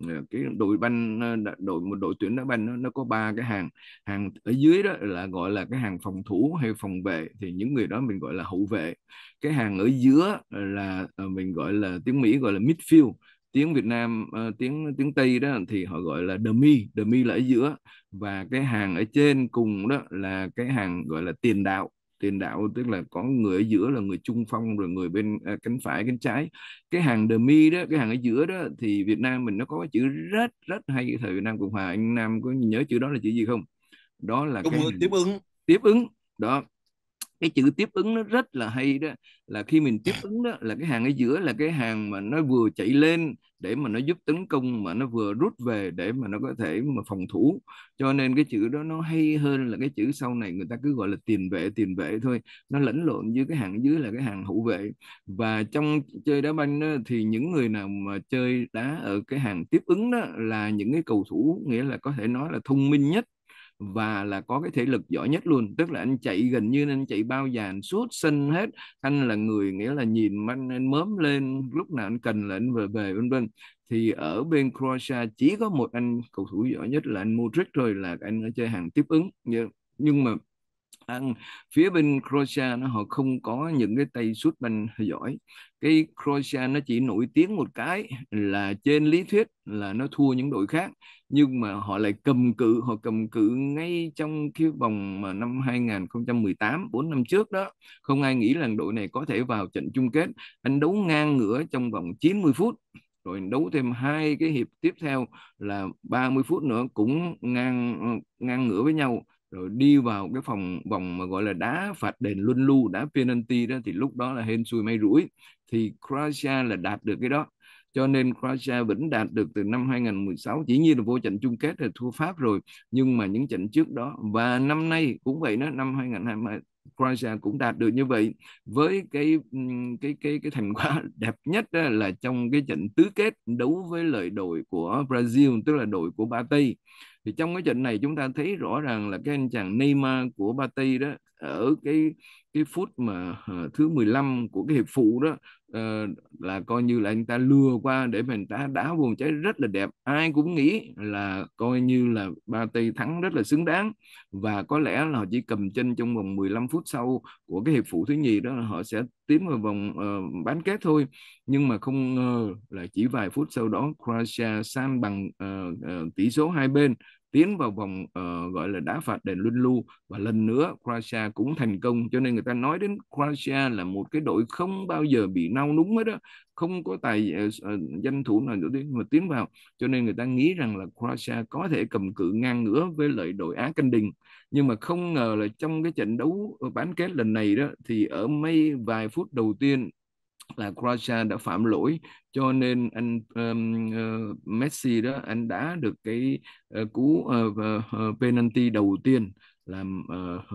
ờ, cái đội banh ờ, đội một đội tuyển đá banh nó, nó có ba cái hàng hàng ở dưới đó là gọi là cái hàng phòng thủ hay phòng vệ thì những người đó mình gọi là hậu vệ cái hàng ở giữa là ờ, mình gọi là tiếng Mỹ gọi là midfield tiếng Việt Nam uh, tiếng tiếng Tây đó thì họ gọi là dummy dummy là ở giữa và cái hàng ở trên cùng đó là cái hàng gọi là tiền đạo tiền đạo tức là có người ở giữa là người trung phong rồi người bên à, cánh phải cánh trái cái hàng mi đó cái hàng ở giữa đó thì Việt Nam mình nó có cái chữ rất rất hay cái thời Việt Nam Cộng hòa anh Nam có nhớ chữ đó là chữ gì không đó là cái tiếp ứng tiếp ứng đó cái chữ tiếp ứng nó rất là hay đó là khi mình tiếp ứng đó là cái hàng ở giữa là cái hàng mà nó vừa chạy lên để mà nó giúp tấn công mà nó vừa rút về để mà nó có thể mà phòng thủ cho nên cái chữ đó nó hay hơn là cái chữ sau này người ta cứ gọi là tiền vệ tiền vệ thôi nó lẫn lộn với cái hàng dưới là cái hàng hậu vệ và trong chơi đá banh đó, thì những người nào mà chơi đá ở cái hàng tiếp ứng đó là những cái cầu thủ nghĩa là có thể nói là thông minh nhất và là có cái thể lực giỏi nhất luôn tức là anh chạy gần như anh chạy bao già anh suốt sân hết anh là người nghĩa là nhìn anh, anh mớm lên lúc nào anh cần là anh về về vân vân thì ở bên Croatia chỉ có một anh cầu thủ giỏi nhất là anh Modric thôi là anh ở chơi hàng tiếp ứng nhưng mà à, phía bên Croatia nó họ không có những cái tay sút banh giỏi cái Croatia nó chỉ nổi tiếng một cái là trên lý thuyết là nó thua những đội khác nhưng mà họ lại cầm cự họ cầm cự ngay trong cái vòng mà năm 2018 4 năm trước đó không ai nghĩ rằng đội này có thể vào trận chung kết anh đấu ngang ngửa trong vòng 90 phút rồi đấu thêm hai cái hiệp tiếp theo là 30 phút nữa cũng ngang ngang ngửa với nhau rồi đi vào cái phòng vòng mà gọi là đá phạt đền luân lưu đá penalty đó thì lúc đó là hên xui may rủi thì Croatia là đạt được cái đó cho nên Croatia vẫn đạt được từ năm 2016 chỉ như là vô trận chung kết là thua Pháp rồi nhưng mà những trận trước đó và năm nay cũng vậy đó năm 2020 Croatia cũng đạt được như vậy với cái cái cái cái thành quả đẹp nhất là trong cái trận tứ kết đấu với lợi đội của Brazil tức là đội của Ba Tây thì trong cái trận này chúng ta thấy rõ ràng là cái anh chàng Neymar của Ba Tây đó ở cái cái phút mà ờ, thứ 15 của cái hiệp phụ đó Ờ, là coi như là anh ta lừa qua để mình ta đá vòng trái rất là đẹp ai cũng nghĩ là coi như là ba tây thắng rất là xứng đáng và có lẽ là họ chỉ cầm chân trong vòng 15 phút sau của cái hiệp phụ thứ nhì đó là họ sẽ tiến vào vòng uh, bán kết thôi nhưng mà không ngờ là chỉ vài phút sau đó Croatia san bằng uh, uh, tỷ số hai bên tiến vào vòng uh, gọi là đá phạt đền luân lưu và lần nữa Croatia cũng thành công cho nên người ta nói đến Croatia là một cái đội không bao giờ bị nao núng hết đó không có tài uh, danh thủ nào nữa tiếng mà tiến vào cho nên người ta nghĩ rằng là Croatia có thể cầm cự ngang ngửa với lợi đội Á Canh Đình nhưng mà không ngờ là trong cái trận đấu bán kết lần này đó thì ở mấy vài phút đầu tiên là Croatia đã phạm lỗi cho nên anh um, uh, Messi đó anh đã được cái uh, cú uh, uh, penalty đầu tiên làm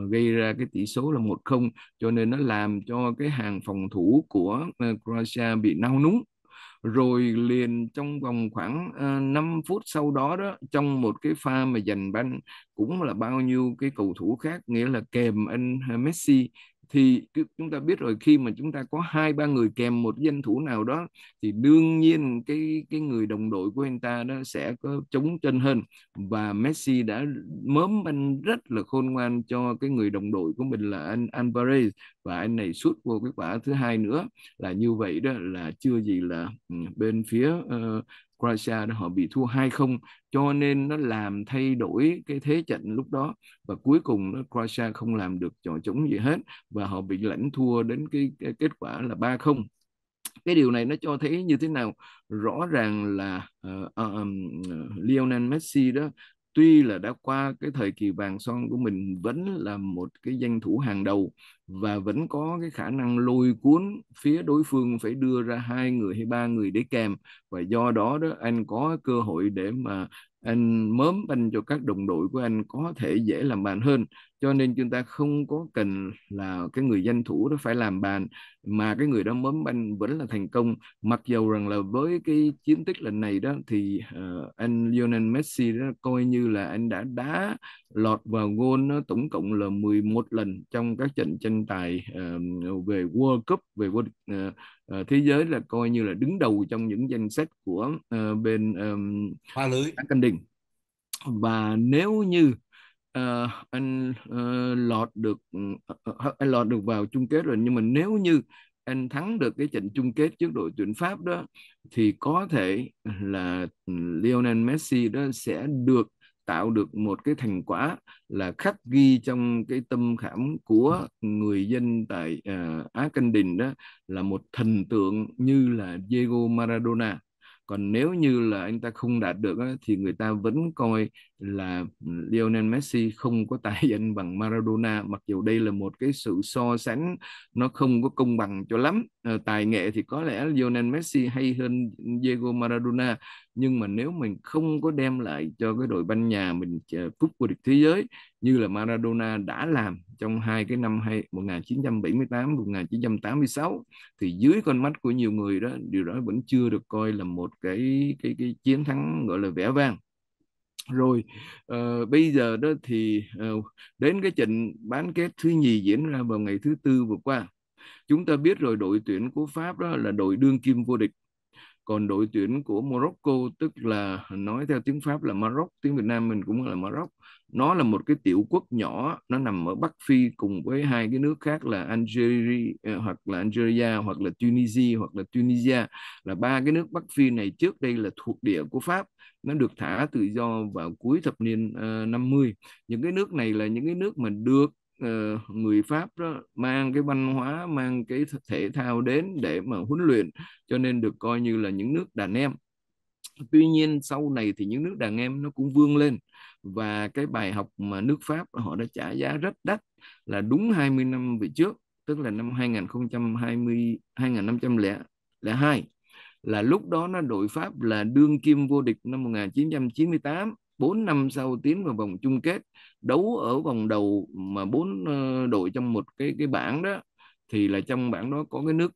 uh, gây ra cái tỷ số là 1-0 cho nên nó làm cho cái hàng phòng thủ của uh, Croatia bị nao núng rồi liền trong vòng khoảng uh, 5 phút sau đó đó trong một cái pha mà giành banh cũng là bao nhiêu cái cầu thủ khác nghĩa là kèm anh Messi thì chúng ta biết rồi khi mà chúng ta có hai ba người kèm một danh thủ nào đó thì đương nhiên cái cái người đồng đội của anh ta đó sẽ có chống chân hơn và Messi đã mớm anh rất là khôn ngoan cho cái người đồng đội của mình là anh Alvarez và anh này sút vô cái quả thứ hai nữa là như vậy đó là chưa gì là ừ, bên phía uh, Croatia đó họ bị thua 2-0 cho nên nó làm thay đổi cái thế trận lúc đó và cuối cùng nó Croatia không làm được trò chống gì hết và họ bị lãnh thua đến cái, cái kết quả là 3-0 cái điều này nó cho thấy như thế nào rõ ràng là uh, um, Lionel Messi đó tuy là đã qua cái thời kỳ vàng son của mình vẫn là một cái danh thủ hàng đầu và vẫn có cái khả năng lôi cuốn phía đối phương phải đưa ra hai người hay ba người để kèm và do đó đó anh có cơ hội để mà anh mớm banh cho các đồng đội của anh có thể dễ làm bàn hơn cho nên chúng ta không có cần là cái người danh thủ đó phải làm bàn mà cái người đó mớm banh vẫn là thành công mặc dầu rằng là với cái chiến tích lần này đó thì uh, anh Lionel Messi đó coi như là anh đã đá lọt vào gôn tổng cộng là 11 lần trong các trận tranh tranh tài uh, về World Cup về World, uh, uh, thế giới là coi như là đứng đầu trong những danh sách của uh, bên um, ba lưới Argentina và nếu như uh, anh uh, lọt được uh, anh lọt được vào chung kết rồi nhưng mà nếu như anh thắng được cái trận chung kết trước đội tuyển Pháp đó thì có thể là ừ, Lionel Messi đó sẽ được tạo được một cái thành quả là khắc ghi trong cái tâm khảm của người dân tại uh, Á Cân Đình đó là một thần tượng như là Diego Maradona còn nếu như là anh ta không đạt được đó, thì người ta vẫn coi là Lionel Messi không có tài danh bằng Maradona mặc dù đây là một cái sự so sánh nó không có công bằng cho lắm ờ, tài nghệ thì có lẽ Lionel Messi hay hơn Diego Maradona nhưng mà nếu mình không có đem lại cho cái đội banh nhà mình cúp vô địch thế giới như là Maradona đã làm trong hai cái năm 1978 1986 thì dưới con mắt của nhiều người đó điều đó vẫn chưa được coi là một cái cái cái chiến thắng gọi là vẻ vang rồi uh, bây giờ đó thì uh, đến cái trận bán kết thứ nhì diễn ra vào ngày thứ tư vừa qua chúng ta biết rồi đội tuyển của pháp đó là đội đương kim vô địch còn đội tuyển của Morocco tức là nói theo tiếng Pháp là Maroc tiếng Việt Nam mình cũng là Maroc nó là một cái tiểu quốc nhỏ nó nằm ở Bắc Phi cùng với hai cái nước khác là Algeria ờ, hoặc là Algeria hoặc là Tunisia hoặc là Tunisia là ba cái nước Bắc Phi này trước đây là thuộc địa của Pháp nó được thả tự do vào cuối thập niên uh, ờ, 50 những cái nước này là những cái nước mà được Ờ, người Pháp đó mang cái văn hóa mang cái thể thao đến để mà huấn luyện cho nên được coi như là những nước đàn em tuy nhiên sau này thì những nước đàn em nó cũng vươn lên và cái bài học mà nước Pháp họ đã trả giá rất đắt là đúng 20 năm về trước tức là năm 2020 2502 là lúc đó nó đội Pháp là đương kim vô địch năm 1998 4 năm sau tiến vào vòng chung kết đấu ở vòng đầu mà bốn ờ, đội trong một cái cái bảng đó thì là trong bảng đó có cái nước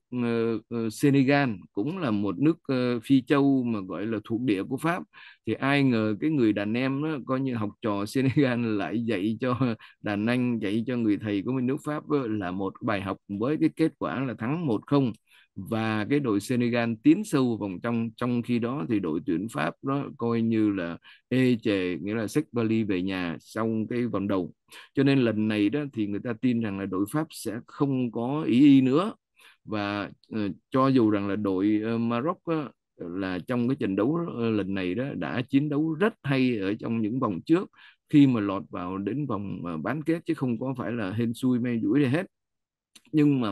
uh, Senegal cũng là một nước uh, phi châu mà gọi là thuộc địa của Pháp thì ai ngờ cái người đàn em đó coi như học trò Senegal lại dạy cho đàn anh dạy cho người thầy của mình nước Pháp là một bài học với cái kết quả là thắng một không và cái đội Senegal tiến sâu vòng trong trong khi đó thì đội tuyển Pháp đó coi như là ê chề nghĩa là xách vali về nhà sau cái vòng đầu cho nên lần này đó thì người ta tin rằng là đội Pháp sẽ không có ý y nữa và ờ, cho dù rằng là đội ờ, Maroc đó, là trong cái trận đấu ờ, lần này đó đã chiến đấu rất hay ở trong những vòng trước khi mà lọt vào đến vòng bán kết chứ không có phải là hên xui may rủi gì hết nhưng mà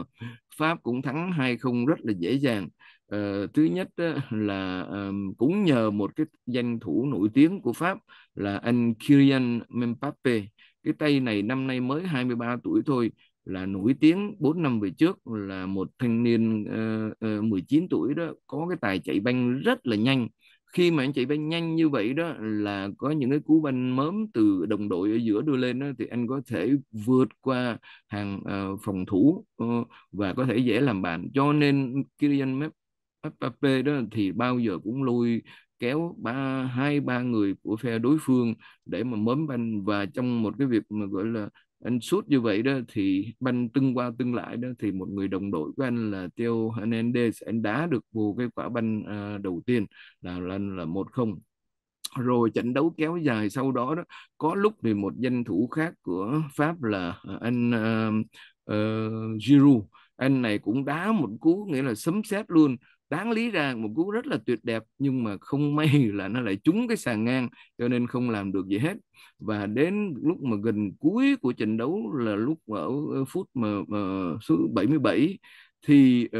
pháp cũng thắng hai không rất là dễ dàng Uh, thứ nhất là um, cũng nhờ một cái danh thủ nổi tiếng của Pháp là anh Kylian Mbappe. Cái tay này năm nay mới 23 tuổi thôi là nổi tiếng 4 năm về trước là một thanh niên uh, uh, 19 tuổi đó có cái tài chạy banh rất là nhanh khi mà anh chạy bay nhanh như vậy đó là có những cái cú banh mớm từ đồng đội ở giữa đưa lên đó, thì anh có thể vượt qua hàng uh, phòng thủ uh, và có thể dễ làm bàn cho nên Kylian Mbappe đó thì bao giờ cũng lôi kéo ba hai ba người của phe đối phương để mà mớm banh và trong một cái việc mà gọi là anh suốt như vậy đó thì banh tưng qua tưng lại đó thì một người đồng đội của anh là Theo Hernandez anh đá được bù cái quả banh uh, đầu tiên là là là một không rồi trận đấu kéo dài sau đó đó có lúc thì một danh thủ khác của Pháp là à, anh uh, uh, Giroud anh này cũng đá một cú nghĩa là sấm sét luôn đáng lý ra một cú rất là tuyệt đẹp nhưng mà không may là nó lại trúng cái sàn ngang cho nên không làm được gì hết và đến lúc mà gần cuối của trận đấu là lúc ở phút mà, mà số 77 thì ờ,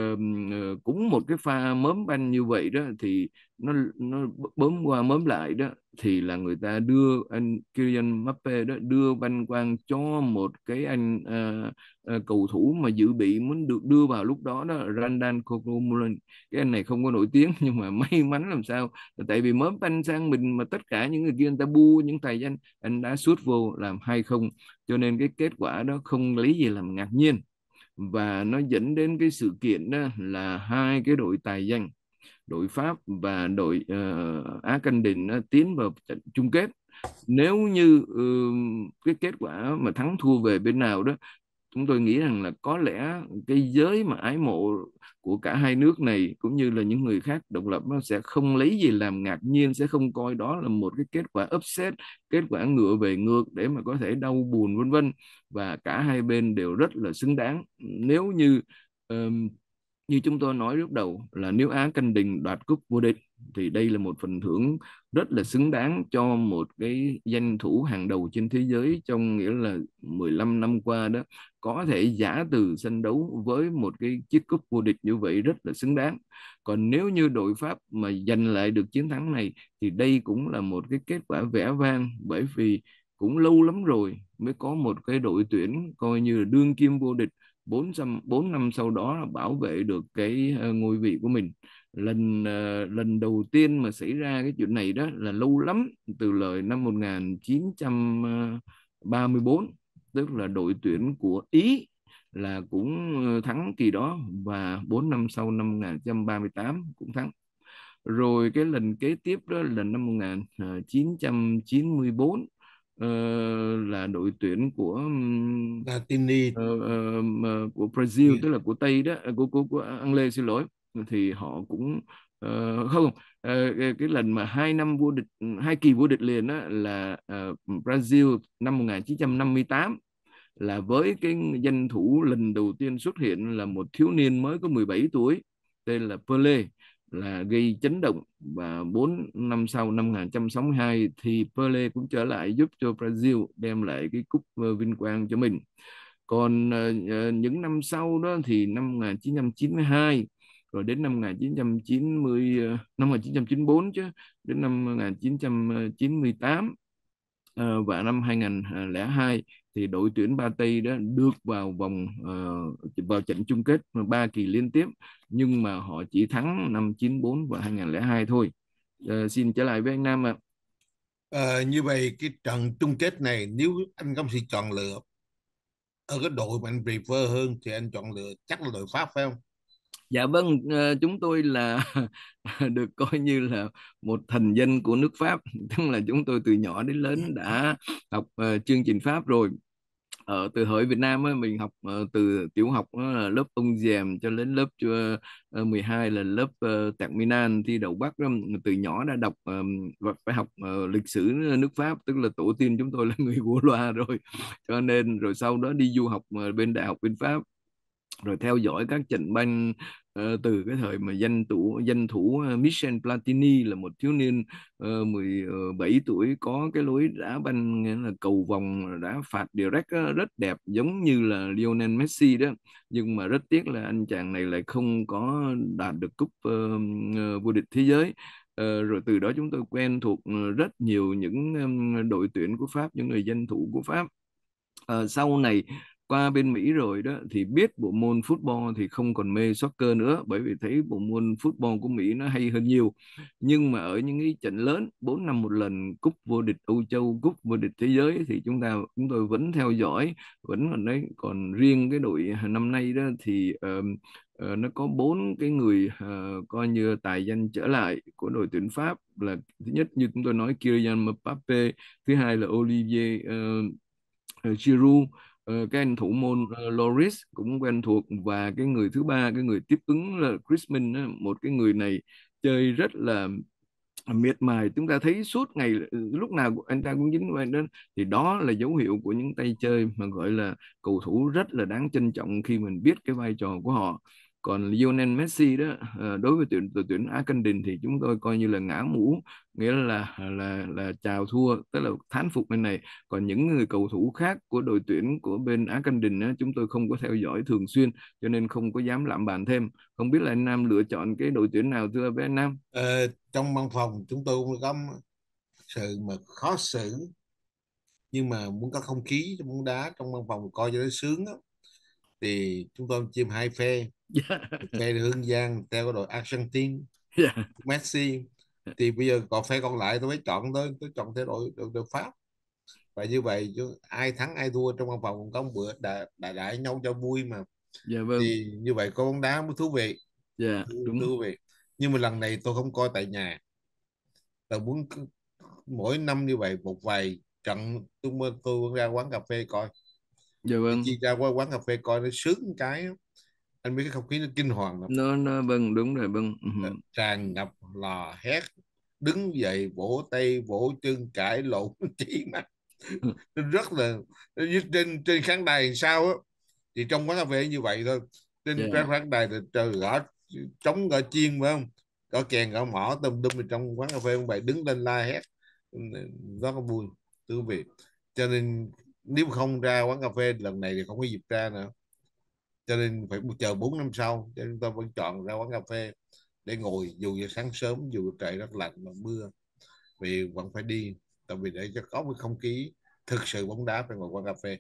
cũng một cái pha mớm banh như vậy đó thì nó nó bấm qua mớm lại đó thì là người ta đưa anh Kylian Mbappe đó đưa banh quang cho một cái anh uh, uh, cầu thủ mà dự bị muốn được đưa vào lúc đó đó Randan Kogomulin cái anh này không có nổi tiếng nhưng mà may mắn làm sao là tại vì mớm banh sang mình mà tất cả những người kia người ta bu những tài danh anh đã sút vô làm hay không cho nên cái kết quả đó không lấy gì làm ngạc nhiên và nó dẫn đến cái sự kiện đó là hai cái đội tài danh đội Pháp và đội uh, Á Canh Đình uh, tiến vào trận chung kết nếu như uh, cái kết quả mà thắng thua về bên nào đó chúng tôi nghĩ rằng là có lẽ cái giới mà ái mộ của cả hai nước này cũng như là những người khác độc lập nó sẽ không lấy gì làm ngạc nhiên sẽ không coi đó là một cái kết quả upset kết quả ngựa về ngược để mà có thể đau buồn vân vân và cả hai bên đều rất là xứng đáng nếu như um, như chúng tôi nói lúc đầu là nếu Á Canh Đình đoạt cúp vô địch thì đây là một phần thưởng rất là xứng đáng cho một cái danh thủ hàng đầu trên thế giới trong nghĩa là 15 năm qua đó có thể giả từ sân đấu với một cái chiếc cúp vô địch như vậy rất là xứng đáng. Còn nếu như đội Pháp mà giành lại được chiến thắng này thì đây cũng là một cái kết quả vẻ vang bởi vì cũng lâu lắm rồi mới có một cái đội tuyển coi như là đương kim vô địch bốn năm bốn năm sau đó là bảo vệ được cái ờ, ngôi vị của mình lần ờ, lần đầu tiên mà xảy ra cái chuyện này đó là lâu lắm từ lời năm 1934 ờ, tức là đội tuyển của Ý là cũng thắng kỳ đó và 4 năm sau năm 1938 cũng thắng. Rồi cái lần kế tiếp đó là năm 1994 Ờ, là đội tuyển của Platini uh, ờ, uh, ờ, của Brazil yeah. tức là của Tây đó à, của của của Lê xin lỗi thì họ cũng uh, không uh, cái, lần mà hai năm vô địch hai kỳ vô địch liền đó là uh, Brazil năm 1958 là với cái danh thủ lần đầu tiên xuất hiện là một thiếu niên mới có 17 tuổi tên là Pele là gây chấn động và 4 năm sau năm 1962 thì Pele cũng trở lại giúp cho Brazil đem lại cái cúp ờ, vinh quang cho mình. Còn ờ, ờ, những năm sau đó thì năm 1992 rồi đến năm 1990 năm 1994 chứ đến năm 1998 và năm 2002 thì đội tuyển Ba Tây đó được vào vòng uh, vào trận chung kết ba kỳ liên tiếp nhưng mà họ chỉ thắng năm 94 và 2002 thôi. Uh, xin trở lại với anh Nam ạ. À. Uh, như vậy cái trận chung kết này nếu anh không sự chọn lựa ở cái đội mà anh prefer hơn thì anh chọn lựa chắc là đội Pháp phải không? Dạ vâng, chúng tôi là được coi như là một thành dân của nước Pháp, tức là chúng tôi từ nhỏ đến lớn đã học chương trình Pháp rồi ở ờ, từ hồi Việt Nam ấy, mình học ờ, từ tiểu học là lớp ông dèm cho đến lớp 12 ờ, là lớp tạc Minan thi đậu Bắc từ nhỏ đã đọc và phải học lịch sử nước Pháp tức là tổ tiên chúng tôi là người của loa rồi cho nên rồi sau đó đi du học bên đại học bên Pháp rồi theo dõi các trận banh ờ, từ cái thời mà danh thủ danh thủ ờ, Michel Platini là một thiếu niên uh, ờ, 17 tuổi có cái lối đá banh nghĩa là cầu vòng đá phạt direct rất đẹp giống như là Lionel Messi đó nhưng mà rất tiếc là anh chàng này lại không có đạt được cúp vô địch thế giới rồi từ đó chúng tôi quen thuộc rất nhiều những đội tuyển của Pháp, những người danh thủ của Pháp. sau này qua bên Mỹ rồi đó thì biết bộ môn football thì không còn mê soccer nữa bởi vì thấy bộ môn football của Mỹ nó hay hơn nhiều nhưng mà ở những cái trận lớn 4 năm một lần cúp vô địch Âu Châu cúp vô địch thế giới thì chúng ta chúng tôi vẫn theo dõi vẫn còn đấy còn riêng cái đội à, năm nay đó thì uh, uh, nó có bốn cái người uh, coi như tài danh trở lại của đội tuyển Pháp là thứ nhất như chúng tôi nói Kylian Mbappe thứ hai là Olivier uh, Giroud Ờ, cái anh thủ môn uh, Loris cũng quen thuộc và cái người thứ ba cái người tiếp ứng là Chris Min một cái người này chơi rất là miệt mài chúng ta thấy suốt ngày ừ, lúc nào anh ta cũng dính vào đến thì đó là dấu hiệu của những tay chơi mà gọi là cầu thủ rất là đáng trân trọng khi mình biết cái vai trò của họ còn Lionel Messi đó ờ, đối với tuyển đội tuyển Argentina thì chúng tôi coi như là ngã mũ nghĩa là là là chào thua tức là thán phục bên này còn những người cầu thủ khác của đội tuyển của bên Argentina chúng tôi không có theo dõi thường xuyên cho nên không có dám làm bàn thêm không biết là anh Nam lựa chọn cái đội tuyển nào thưa với anh Nam ờ, trong văn phòng chúng tôi cũng có sự mà khó xử nhưng mà muốn có không khí muốn đá trong văn phòng coi cho nó sướng đó. thì chúng tôi chia hai phe yeah. Dạ. ngày hương giang theo đội argentina yeah. Dạ. messi dạ. thì bây giờ còn phe còn lại tôi mới chọn tới tôi chọn theo đội đội, đội pháp và như vậy chứ ai thắng ai thua trong văn phòng cũng có một bữa đại đại đại nhau cho vui mà dạ vâng thì như vậy có bóng đá mới thú vị dạ đúng thú vị nhưng mà lần này tôi không coi tại nhà tôi muốn mỗi năm như vậy một vài trận tôi mới tôi ra quán cà phê coi dạ vâng chi ra qua quán cà phê coi nó sướng cái anh biết cái không khí nó kinh hoàng lắm nó nó bưng đúng rồi bưng ừ. ờ, tràn ngập lò hét đứng dậy vỗ tay vỗ chân cãi lộn chỉ mặt ừ. rất là trên trên khán đài sao á thì trong quán cà phê như vậy thôi trên yeah. Dạ. khán đài thì trời gõ trống gõ chiên phải không gõ kèn gõ mỏ tùm tùm trong quán cà phê ông vậy đứng lên la hét rất là vui thưa vị cho nên nếu không ra quán cà phê lần này thì không có dịp ra nữa cho nên phải chờ 4 năm sau cho nên tôi vẫn chọn ra quán cà phê để ngồi dù sáng sớm dù trời rất lạnh mà mưa vì vẫn phải đi tại vì để cho có một không khí thực sự bóng đá phải ngồi quán cà phê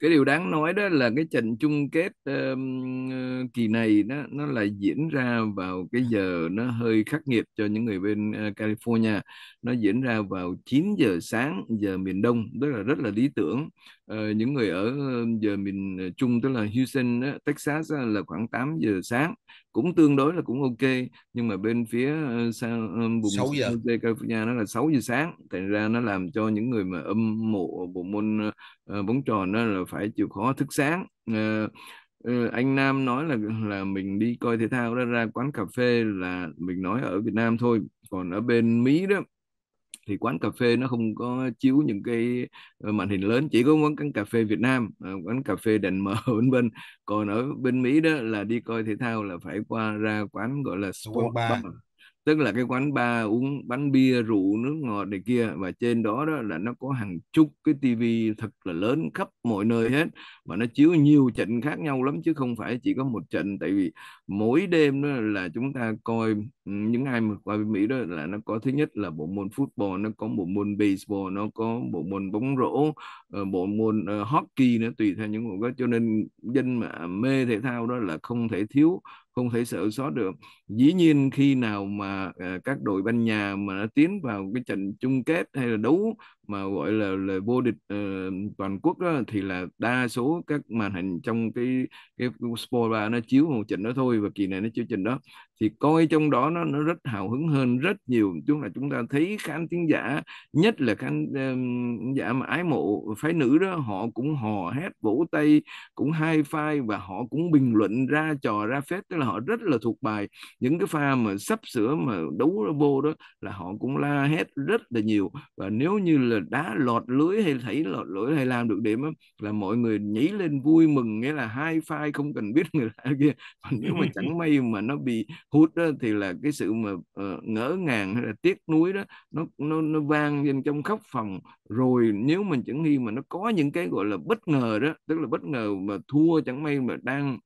cái điều đáng nói đó là cái trận chung kết um, kỳ này nó nó lại diễn ra vào cái giờ nó hơi khắc nghiệt cho những người bên uh, California nó diễn ra vào 9 giờ sáng giờ miền Đông rất là rất là lý tưởng Ờ, những người ở ờ, giờ mình chung ờ, tức là Houston, Texas là khoảng 8 giờ sáng cũng tương đối là cũng ok nhưng mà bên phía sang vùng 6 California nó là 6 giờ sáng thành ra nó làm cho những người mà âm mộ bộ môn bóng tròn nó là phải chịu khó thức sáng anh Nam nói là là mình đi coi thể thao đó ra quán cà phê là mình nói ở Việt Nam thôi còn ở bên Mỹ đó thì quán cà phê nó không có chiếu những cái ờ, màn hình lớn chỉ có quán cà phê Việt Nam ờ, quán cà phê đèn mờ bên bên còn ở bên Mỹ đó là đi coi thể thao là phải qua ra quán gọi là sport bar tức là cái quán bar uống bánh bia rượu nước ngọt này kia và trên đó đó là nó có hàng chục cái tivi thật là lớn khắp mọi nơi hết và nó chiếu nhiều trận khác nhau lắm chứ không phải chỉ có một trận tại vì mỗi đêm đó là chúng ta coi ừ, những ai mà qua bên Mỹ đó là nó có thứ nhất là bộ môn football nó có bộ môn baseball nó có bộ môn bóng rổ ờ, bộ môn uh, hockey nữa tùy theo những môn đó cho nên dân mà mê thể thao đó là không thể thiếu không thể sợ sót được dĩ nhiên khi nào mà ờ, các đội ban nhà mà nó tiến vào cái trận chung kết hay là đấu mà gọi là, là vô địch uh, toàn quốc đó, thì là đa số các màn hình trong cái cái sport ba nó chiếu một trận đó thôi và kỳ này nó chiếu trận đó thì coi trong đó nó nó rất hào hứng hơn rất nhiều chúng là chúng ta thấy khán tiếng giả nhất là khán um, giả mà ái mộ phái nữ đó họ cũng hò hét vỗ tay cũng hai phai và họ cũng bình luận ra trò ra phép tức là họ rất là thuộc bài những cái pha mà sắp sửa mà đấu vô đó là họ cũng la hét rất là nhiều và nếu như là là đá lọt lưới hay thấy lọt lưới hay làm được điểm đó, là mọi người nhảy lên vui mừng nghĩa là hai file không cần biết người ta kia còn nếu mà chẳng may mà nó bị hút đó, thì là cái sự mà uh, ngỡ ngàng hay là tiếc nuối đó nó nó nó vang lên trong khóc phòng rồi nếu mình chẳng nghi mà nó có những cái gọi là bất ngờ đó tức là bất ngờ mà thua chẳng may mà đang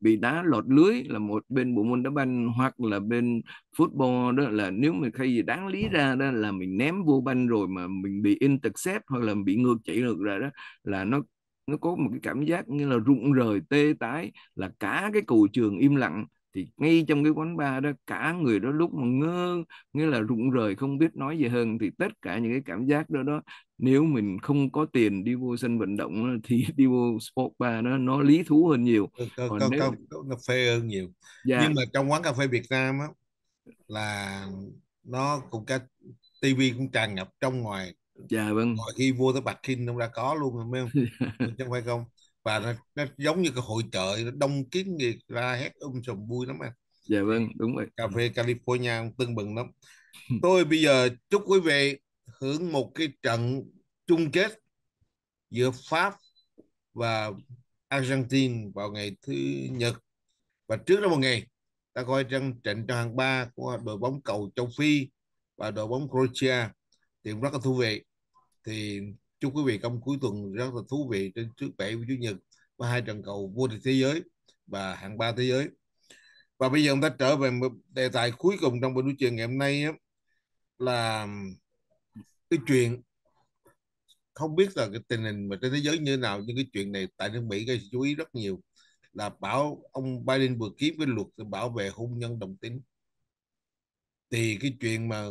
bị đá lọt lưới là một bên bộ môn đá banh hoặc là bên football đó là nếu mình khi gì đáng lý ra đó là mình ném vô banh rồi mà mình bị intercept hoặc là bị ngược chạy ngược ra đó là nó nó có một cái cảm giác như là rụng rời tê tái là cả cái cầu trường im lặng thì ngay trong cái quán bar đó cả người đó lúc mà ngơ nghĩa là rụng rời không biết nói gì hơn thì tất cả những cái cảm giác đó đó nếu mình không có tiền đi vô sân vận động thì đi vô sport bar đó nó lý thú hơn nhiều ừ, có, Còn nếu... có, phê hơn nhiều dạ. nhưng mà trong quán cà phê Việt Nam á là nó cũng cái tivi cũng tràn ngập trong ngoài dạ vâng mọi khi vô tới bạch kinh nó đã có luôn rồi không dạ. chứ không phải không và nó, nó giống như cái hội chợ đông kiến người ra hét um sùm vui lắm anh à. dạ vâng đúng rồi cà phê California tưng bừng lắm tôi bây giờ chúc quý vị hưởng một cái trận chung kết giữa Pháp và Argentina vào ngày thứ nhật và trước đó một ngày ta coi trận trận hàng ba của đội bóng cầu châu Phi và đội bóng Croatia thì cũng rất là thú vị thì chúc quý vị công cuối tuần rất là thú vị trên trước bảy của chủ nhật và hai trận cầu vô địch thế giới và hạng ba thế giới và bây giờ chúng ta trở về một đề tài cuối cùng trong buổi nói chuyện ngày hôm nay á, là cái chuyện không biết là cái tình hình mà trên thế giới như thế nào nhưng cái chuyện này tại nước Mỹ gây chú ý rất nhiều là bảo ông Biden vừa ký cái luật bảo vệ hôn nhân đồng tính thì cái chuyện mà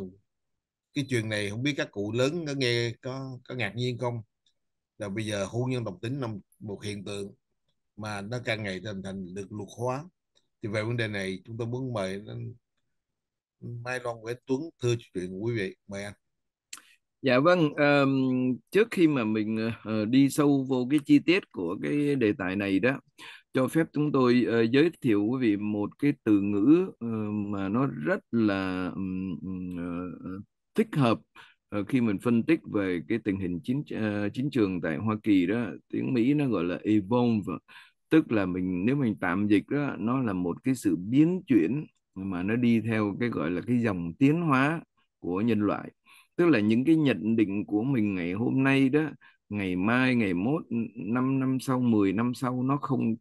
cái chuyện này không biết các cụ lớn có nghe có có ngạc nhiên không là bây giờ hôn nhân đồng tính là một hiện tượng mà nó càng ngày thành thành được luật hóa thì về vấn đề này chúng tôi muốn mời Mai long Nguyễn Tuấn thưa chuyện quý vị mời anh Dạ vâng, um, trước khi mà mình uh, đi sâu vô cái chi tiết của cái đề tài này đó, cho phép chúng tôi uh, giới thiệu quý vị một cái từ ngữ uh, mà nó rất là um, uh, tích hợp ờ, khi mình phân tích về cái tình hình chính uh, chính trường tại Hoa Kỳ đó tiếng Mỹ nó gọi là evolve tức là mình nếu mình tạm dịch đó nó là một cái sự biến chuyển mà nó đi theo cái gọi là cái dòng tiến hóa của nhân loại tức là những cái nhận định của mình ngày hôm nay đó ngày mai ngày mốt năm năm sau 10 năm sau nó không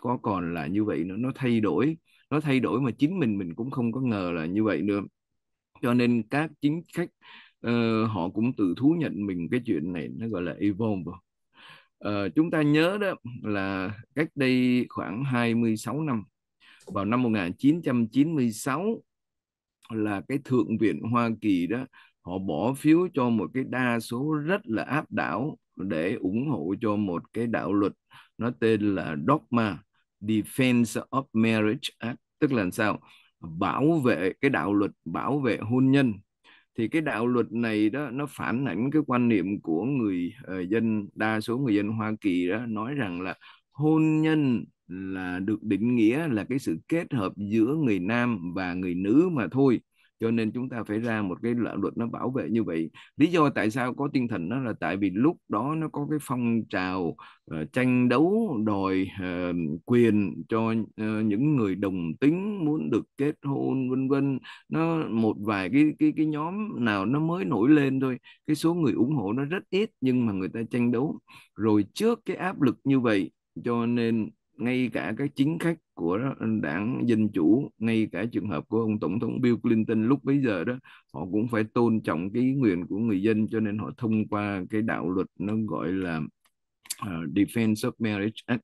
có còn là như vậy nữa nó thay đổi nó thay đổi mà chính mình mình cũng không có ngờ là như vậy nữa cho nên các chính khách uh, họ cũng tự thú nhận mình cái chuyện này nó gọi là evolve uh, ờ, chúng ta nhớ đó là cách đây khoảng 26 năm vào năm 1996 là cái thượng viện Hoa Kỳ đó họ bỏ phiếu cho một cái đa số rất là áp đảo để ủng hộ cho một cái đạo luật nó tên là dogma Defense of Marriage Act tức là sao bảo vệ cái đạo luật bảo vệ hôn nhân thì cái đạo luật này đó nó phản ảnh cái quan niệm của người uh, dân đa số người dân Hoa Kỳ đó nói rằng là hôn nhân là được định nghĩa là cái sự kết hợp giữa người nam và người nữ mà thôi cho nên chúng ta phải ra một cái luật nó bảo vệ như vậy lý do tại sao có tinh thần đó là tại vì lúc đó nó có cái phong trào uh, tranh đấu đòi uh, quyền cho uh, những người đồng tính muốn được kết hôn vân vân nó một vài cái cái cái nhóm nào nó mới nổi lên thôi cái số người ủng hộ nó rất ít nhưng mà người ta tranh đấu rồi trước cái áp lực như vậy cho nên ngay cả các chính khách của đảng Dân Chủ ngay cả trường hợp của ông Tổng thống Bill Clinton lúc bấy giờ đó họ cũng phải tôn trọng cái quyền của người dân cho nên họ thông qua cái đạo luật nó gọi là uh, Defense of Marriage Act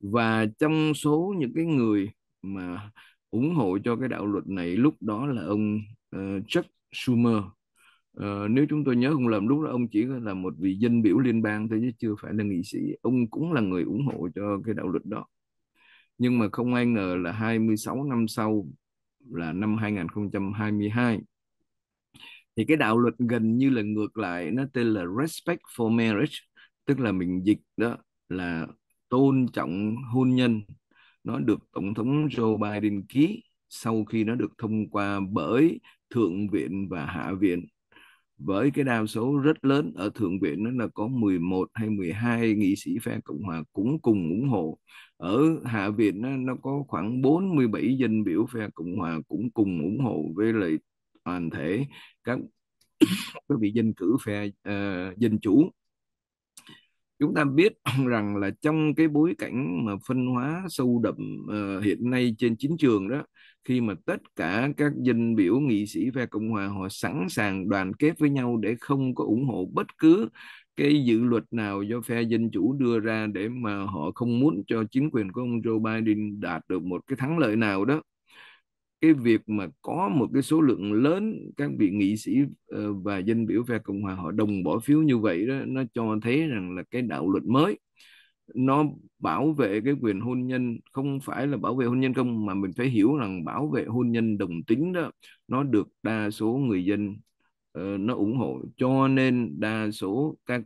và trong số những cái người mà ủng hộ cho cái đạo luật này lúc đó là ông uh, Chuck Schumer Uh, nếu chúng tôi nhớ không lầm lúc đó ông chỉ là một vị dân biểu liên bang thôi chứ chưa phải là nghị sĩ ông cũng là người ủng hộ cho cái đạo luật đó nhưng mà không ai ngờ là 26 năm sau là năm 2022 thì cái đạo luật gần như là ngược lại nó tên là respect for marriage tức là mình dịch đó là tôn trọng hôn nhân nó được tổng thống Joe Biden ký sau khi nó được thông qua bởi thượng viện và hạ viện với cái đa số rất lớn ở thượng viện nó là có 11 hay 12 nghị sĩ phe cộng hòa cũng cùng ủng hộ ở Hạ viện nó, nó có khoảng 47 dân biểu phe Cộng hòa cũng cùng ủng hộ với lại toàn thể các các vị dân cử phe uh, dân chủ chúng ta biết rằng là trong cái bối cảnh mà phân hóa sâu đậm uh, hiện nay trên chính trường đó khi mà tất cả các dân biểu nghị sĩ phe cộng hòa họ sẵn sàng đoàn kết với nhau để không có ủng hộ bất cứ cái dự luật nào do phe dân chủ đưa ra để mà họ không muốn cho chính quyền của ông Joe Biden đạt được một cái thắng lợi nào đó cái việc mà có một cái số lượng lớn các vị nghị sĩ ờ, và dân biểu phe cộng hòa họ đồng bỏ phiếu như vậy đó nó cho thấy rằng là cái đạo luật mới nó bảo vệ cái quyền hôn nhân không phải là bảo vệ hôn nhân công mà mình phải hiểu rằng bảo vệ hôn nhân đồng tính đó nó được đa số người dân uh, nó ủng hộ cho nên đa số các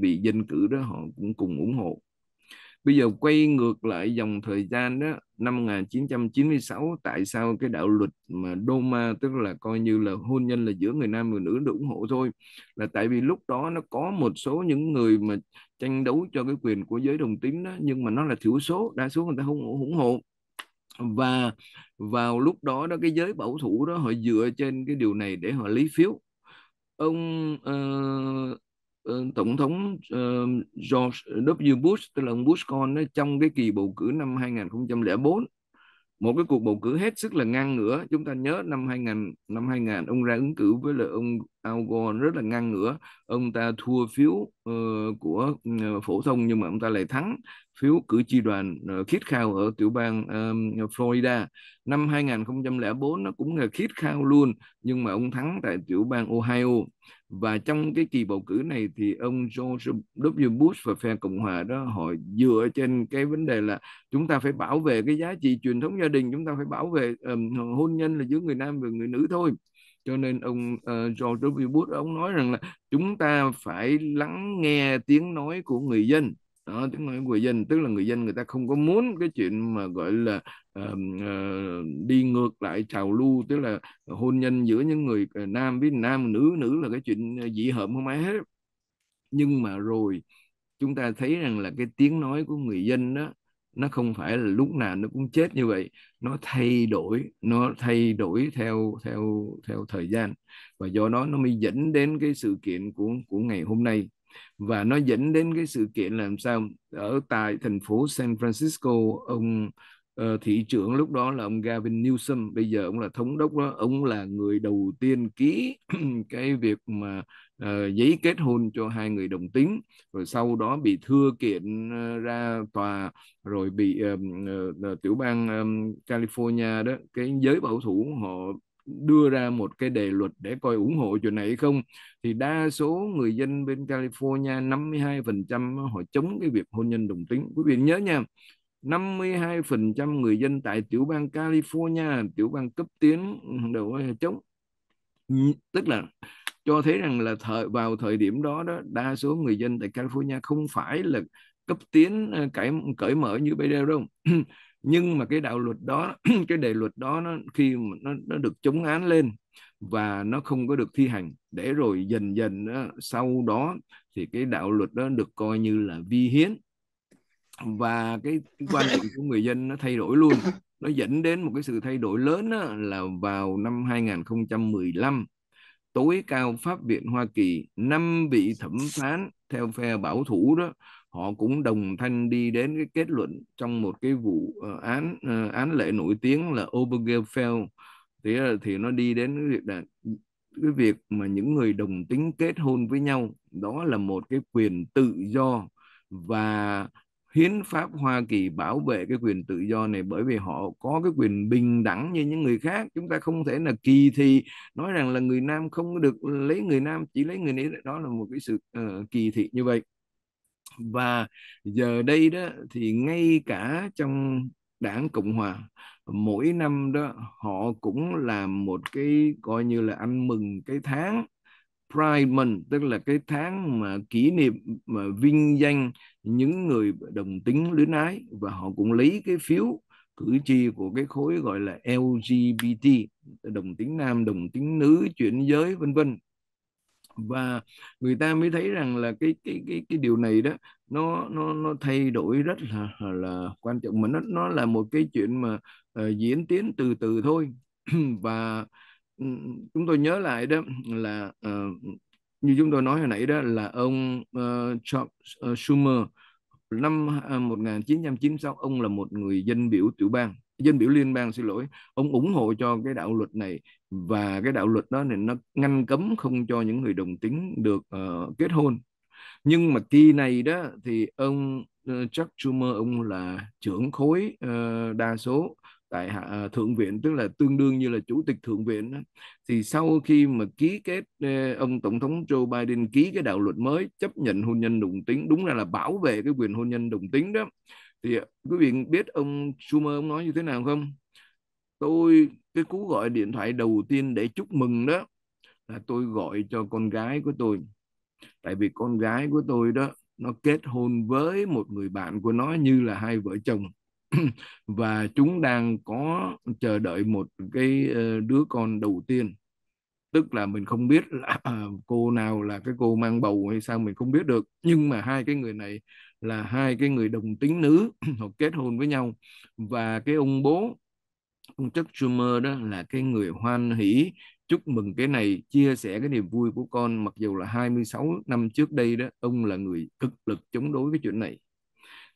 bị ừ, dân cử đó họ cũng cùng ủng hộ bây giờ quay ngược lại dòng thời gian đó năm 1996 tại sao cái đạo luật mà Doma tức là coi như là hôn nhân là giữa người nam và nữ được ủng hộ thôi là tại vì lúc đó nó có một số những người mà tranh đấu cho cái quyền của giới đồng tính đó nhưng mà nó là thiểu số đa số người ta không ủng hộ và vào lúc đó đó cái giới bảo thủ đó họ dựa trên cái điều này để họ lấy phiếu ông uh, Ờ, tổng thống uh, George ờ, W. Bush tức là ông Bush con đó, trong cái kỳ bầu cử năm 2004 một cái cuộc bầu cử hết sức là ngang ngửa chúng ta nhớ năm 2000 năm 2000 ông ra ứng cử với là ông Al Gore rất là ngang ngửa ông ta thua phiếu uh, của uh, phổ thông nhưng mà ông ta lại thắng phiếu cử tri đoàn uh, khít khao ở tiểu bang um, Florida năm 2004 nó cũng là khít khao luôn nhưng mà ông thắng tại tiểu bang Ohio và trong cái kỳ bầu cử này thì ông George W. Bush và phe Cộng hòa đó họ dựa trên cái vấn đề là chúng ta phải bảo vệ cái giá trị truyền thống gia đình chúng ta phải bảo vệ um, hôn nhân là giữa người nam và người nữ thôi cho nên ông uh, George W. Bush ông nói rằng là chúng ta phải lắng nghe tiếng nói của người dân đó tiếng nói của người dân tức là người dân người ta không có muốn cái chuyện mà gọi là uh, đi ngược lại trào lưu tức là hôn nhân giữa những người ờ, nam với nam nữ nữ là cái chuyện ờ, dị hợm không ai hết nhưng mà rồi chúng ta thấy rằng là cái tiếng nói của người dân đó nó không phải là lúc nào nó cũng chết như vậy nó thay đổi nó thay đổi theo theo theo thời gian và do đó nó mới dẫn đến cái sự kiện của của ngày hôm nay và nó dẫn đến cái sự kiện làm sao ở tại thành phố San Francisco ông Ờ, thị trưởng lúc đó là ông Gavin Newsom bây giờ ông là thống đốc đó ông là người đầu tiên ký cái việc mà uh, giấy kết hôn cho hai người đồng tính rồi sau đó bị thưa kiện uh, ra tòa rồi bị uh, uh, tiểu bang um, California đó cái giới bảo thủ họ đưa ra một cái đề luật để coi ủng hộ chuyện này hay không thì đa số người dân bên California 52% họ chống cái việc hôn nhân đồng tính quý vị nhớ nha 52% người dân tại tiểu bang California, tiểu bang cấp tiến đầu chống. Tức là cho thấy rằng là thời vào thời điểm đó đó đa số người dân tại California không phải là cấp tiến ờ, cởi cởi mở như bây giờ đâu. Nhưng mà cái đạo luật đó, cái đề luật đó nó khi mà nó, nó được chống án lên và nó không có được thi hành để rồi dần dần đó, sau đó thì cái đạo luật đó được coi như là vi hiến và cái, cái quan niệm của người dân nó thay đổi luôn nó dẫn đến một cái sự thay đổi lớn đó, là vào năm 2015 tối cao pháp viện Hoa Kỳ năm vị thẩm phán theo phe bảo thủ đó họ cũng đồng thanh đi đến cái kết luận trong một cái vụ uh, án uh, án lệ nổi tiếng là Obergefell thì thì nó đi đến cái việc là cái việc mà những người đồng tính kết hôn với nhau đó là một cái quyền tự do và hiến pháp Hoa Kỳ bảo vệ cái quyền tự do này bởi vì họ có cái quyền bình đẳng như những người khác chúng ta không thể là kỳ thị nói rằng là người nam không được lấy người nam chỉ lấy người nữ đó là một cái sự uh, kỳ thị như vậy và giờ đây đó thì ngay cả trong đảng cộng hòa mỗi năm đó họ cũng làm một cái coi như là ăn mừng cái tháng Pride Month tức là cái tháng mà kỷ niệm mà vinh danh những người đồng tính luyến ái và họ cũng lấy cái phiếu cử tri của cái khối gọi là LGBT đồng tính nam đồng tính nữ chuyển giới vân vân và người ta mới thấy rằng là cái cái cái cái điều này đó nó nó nó thay đổi rất là là quan trọng mà nó nó là một cái chuyện mà uh, diễn tiến từ từ thôi và Ừ, chúng tôi nhớ lại đó là uh, như chúng tôi nói hồi nãy đó là ông uh, ờ, George ờ, Schumer năm 1996 ông là một người dân biểu tiểu bang dân biểu liên bang xin lỗi ông ủng hộ cho cái đạo luật này và cái đạo luật đó này nó ngăn cấm không cho những người đồng tính được uh, kết hôn nhưng mà kỳ này đó thì ông uh, Chuck Schumer ông là trưởng khối uh, đa số tại hạ à, thượng viện tức là tương đương như là chủ tịch thượng viện đó. thì sau khi mà ký kết ông tổng thống Joe Biden ký cái đạo luật mới chấp nhận hôn nhân đồng tính đúng ra là bảo vệ cái quyền hôn nhân đồng tính đó thì à, quý vị biết ông Schumer ông nói như thế nào không tôi cái cú gọi điện thoại đầu tiên để chúc mừng đó là tôi gọi cho con gái của tôi tại vì con gái của tôi đó nó kết hôn với một người bạn của nó như là hai vợ chồng và chúng đang có chờ đợi một cái ờ, đứa con đầu tiên tức là mình không biết là à, cô nào là cái cô mang bầu hay sao mình không biết được nhưng mà hai cái người này là hai cái người đồng tính nữ họ kết hôn với nhau và cái ông bố ông Chuck Schumer đó là cái người hoan hỷ chúc mừng cái này chia sẻ cái niềm vui của con mặc dù là 26 năm trước đây đó ông là người cực lực chống đối cái chuyện này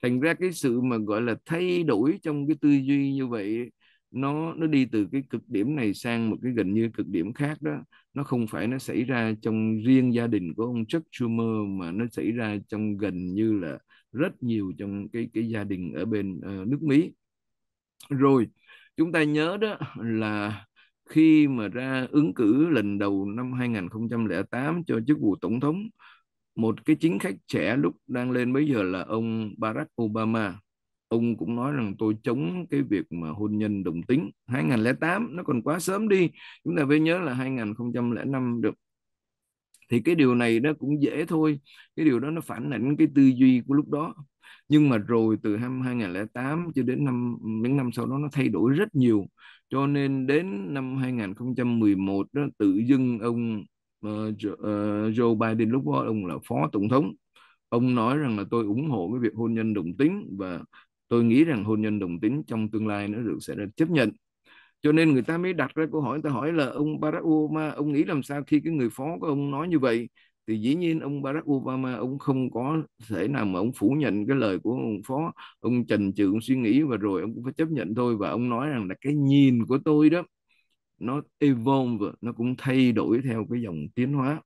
thành ra cái sự mà gọi là thay đổi trong cái tư duy như vậy nó nó đi từ cái cực điểm này sang một cái gần như cực điểm khác đó nó không phải nó xảy ra trong riêng gia đình của ông Chuck Schumer mà nó xảy ra trong gần như là rất nhiều trong cái cái gia đình ở bên uh, nước Mỹ rồi chúng ta nhớ đó là khi mà ra ứng cử lần đầu năm 2008 cho chức vụ tổng thống một cái chính khách trẻ lúc đang lên bây giờ là ông Barack Obama ông cũng nói rằng tôi chống cái việc mà hôn nhân đồng tính 2008 nó còn quá sớm đi chúng ta phải nhớ là 2005 được thì cái điều này nó cũng dễ thôi cái điều đó nó phản ảnh cái tư duy của lúc đó nhưng mà rồi từ năm 2008 cho đến năm những năm sau đó nó thay đổi rất nhiều cho nên đến năm 2011 đó tự dưng ông Ờ, ờ, Joe Biden lúc đó ông là phó tổng thống ông nói rằng là tôi ủng hộ cái việc hôn nhân đồng tính và tôi nghĩ rằng hôn nhân đồng tính trong tương lai nó được sẽ được chấp nhận cho nên người ta mới đặt ra câu hỏi người ta hỏi là ông Barack Obama ông nghĩ làm sao khi cái người phó của ông nói như vậy thì dĩ nhiên ông Barack Obama ông không có thể nào mà ông phủ nhận cái lời của ông phó ông trần trừ ông suy nghĩ và rồi ông cũng phải chấp nhận thôi và ông nói rằng là cái nhìn của tôi đó nó evolve nó cũng thay đổi theo cái dòng tiến hóa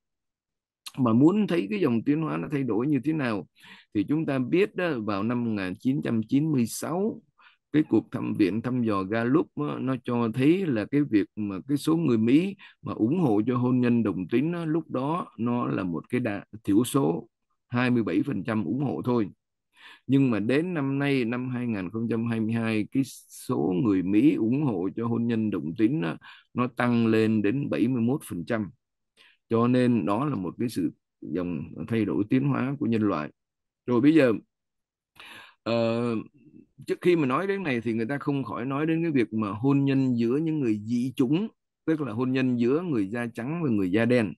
mà muốn thấy cái dòng tiến hóa nó thay đổi như thế nào thì chúng ta biết đó, vào năm 1996 cái cuộc thẩm viện thăm dò Gallup đó, nó cho thấy là cái việc mà cái số người Mỹ mà ủng hộ cho hôn nhân đồng tính đó, lúc đó nó là một cái đa, thiểu số 27% ủng hộ thôi nhưng mà đến năm nay năm 2022 cái số người Mỹ ủng hộ cho hôn nhân đồng tính đó, nó tăng lên đến 71% cho nên đó là một cái sự dòng thay đổi tiến hóa của nhân loại rồi bây giờ uh, trước khi mà nói đến này thì người ta không khỏi nói đến cái việc mà hôn nhân giữa những người dị chủng tức là hôn nhân giữa người da trắng và người da đen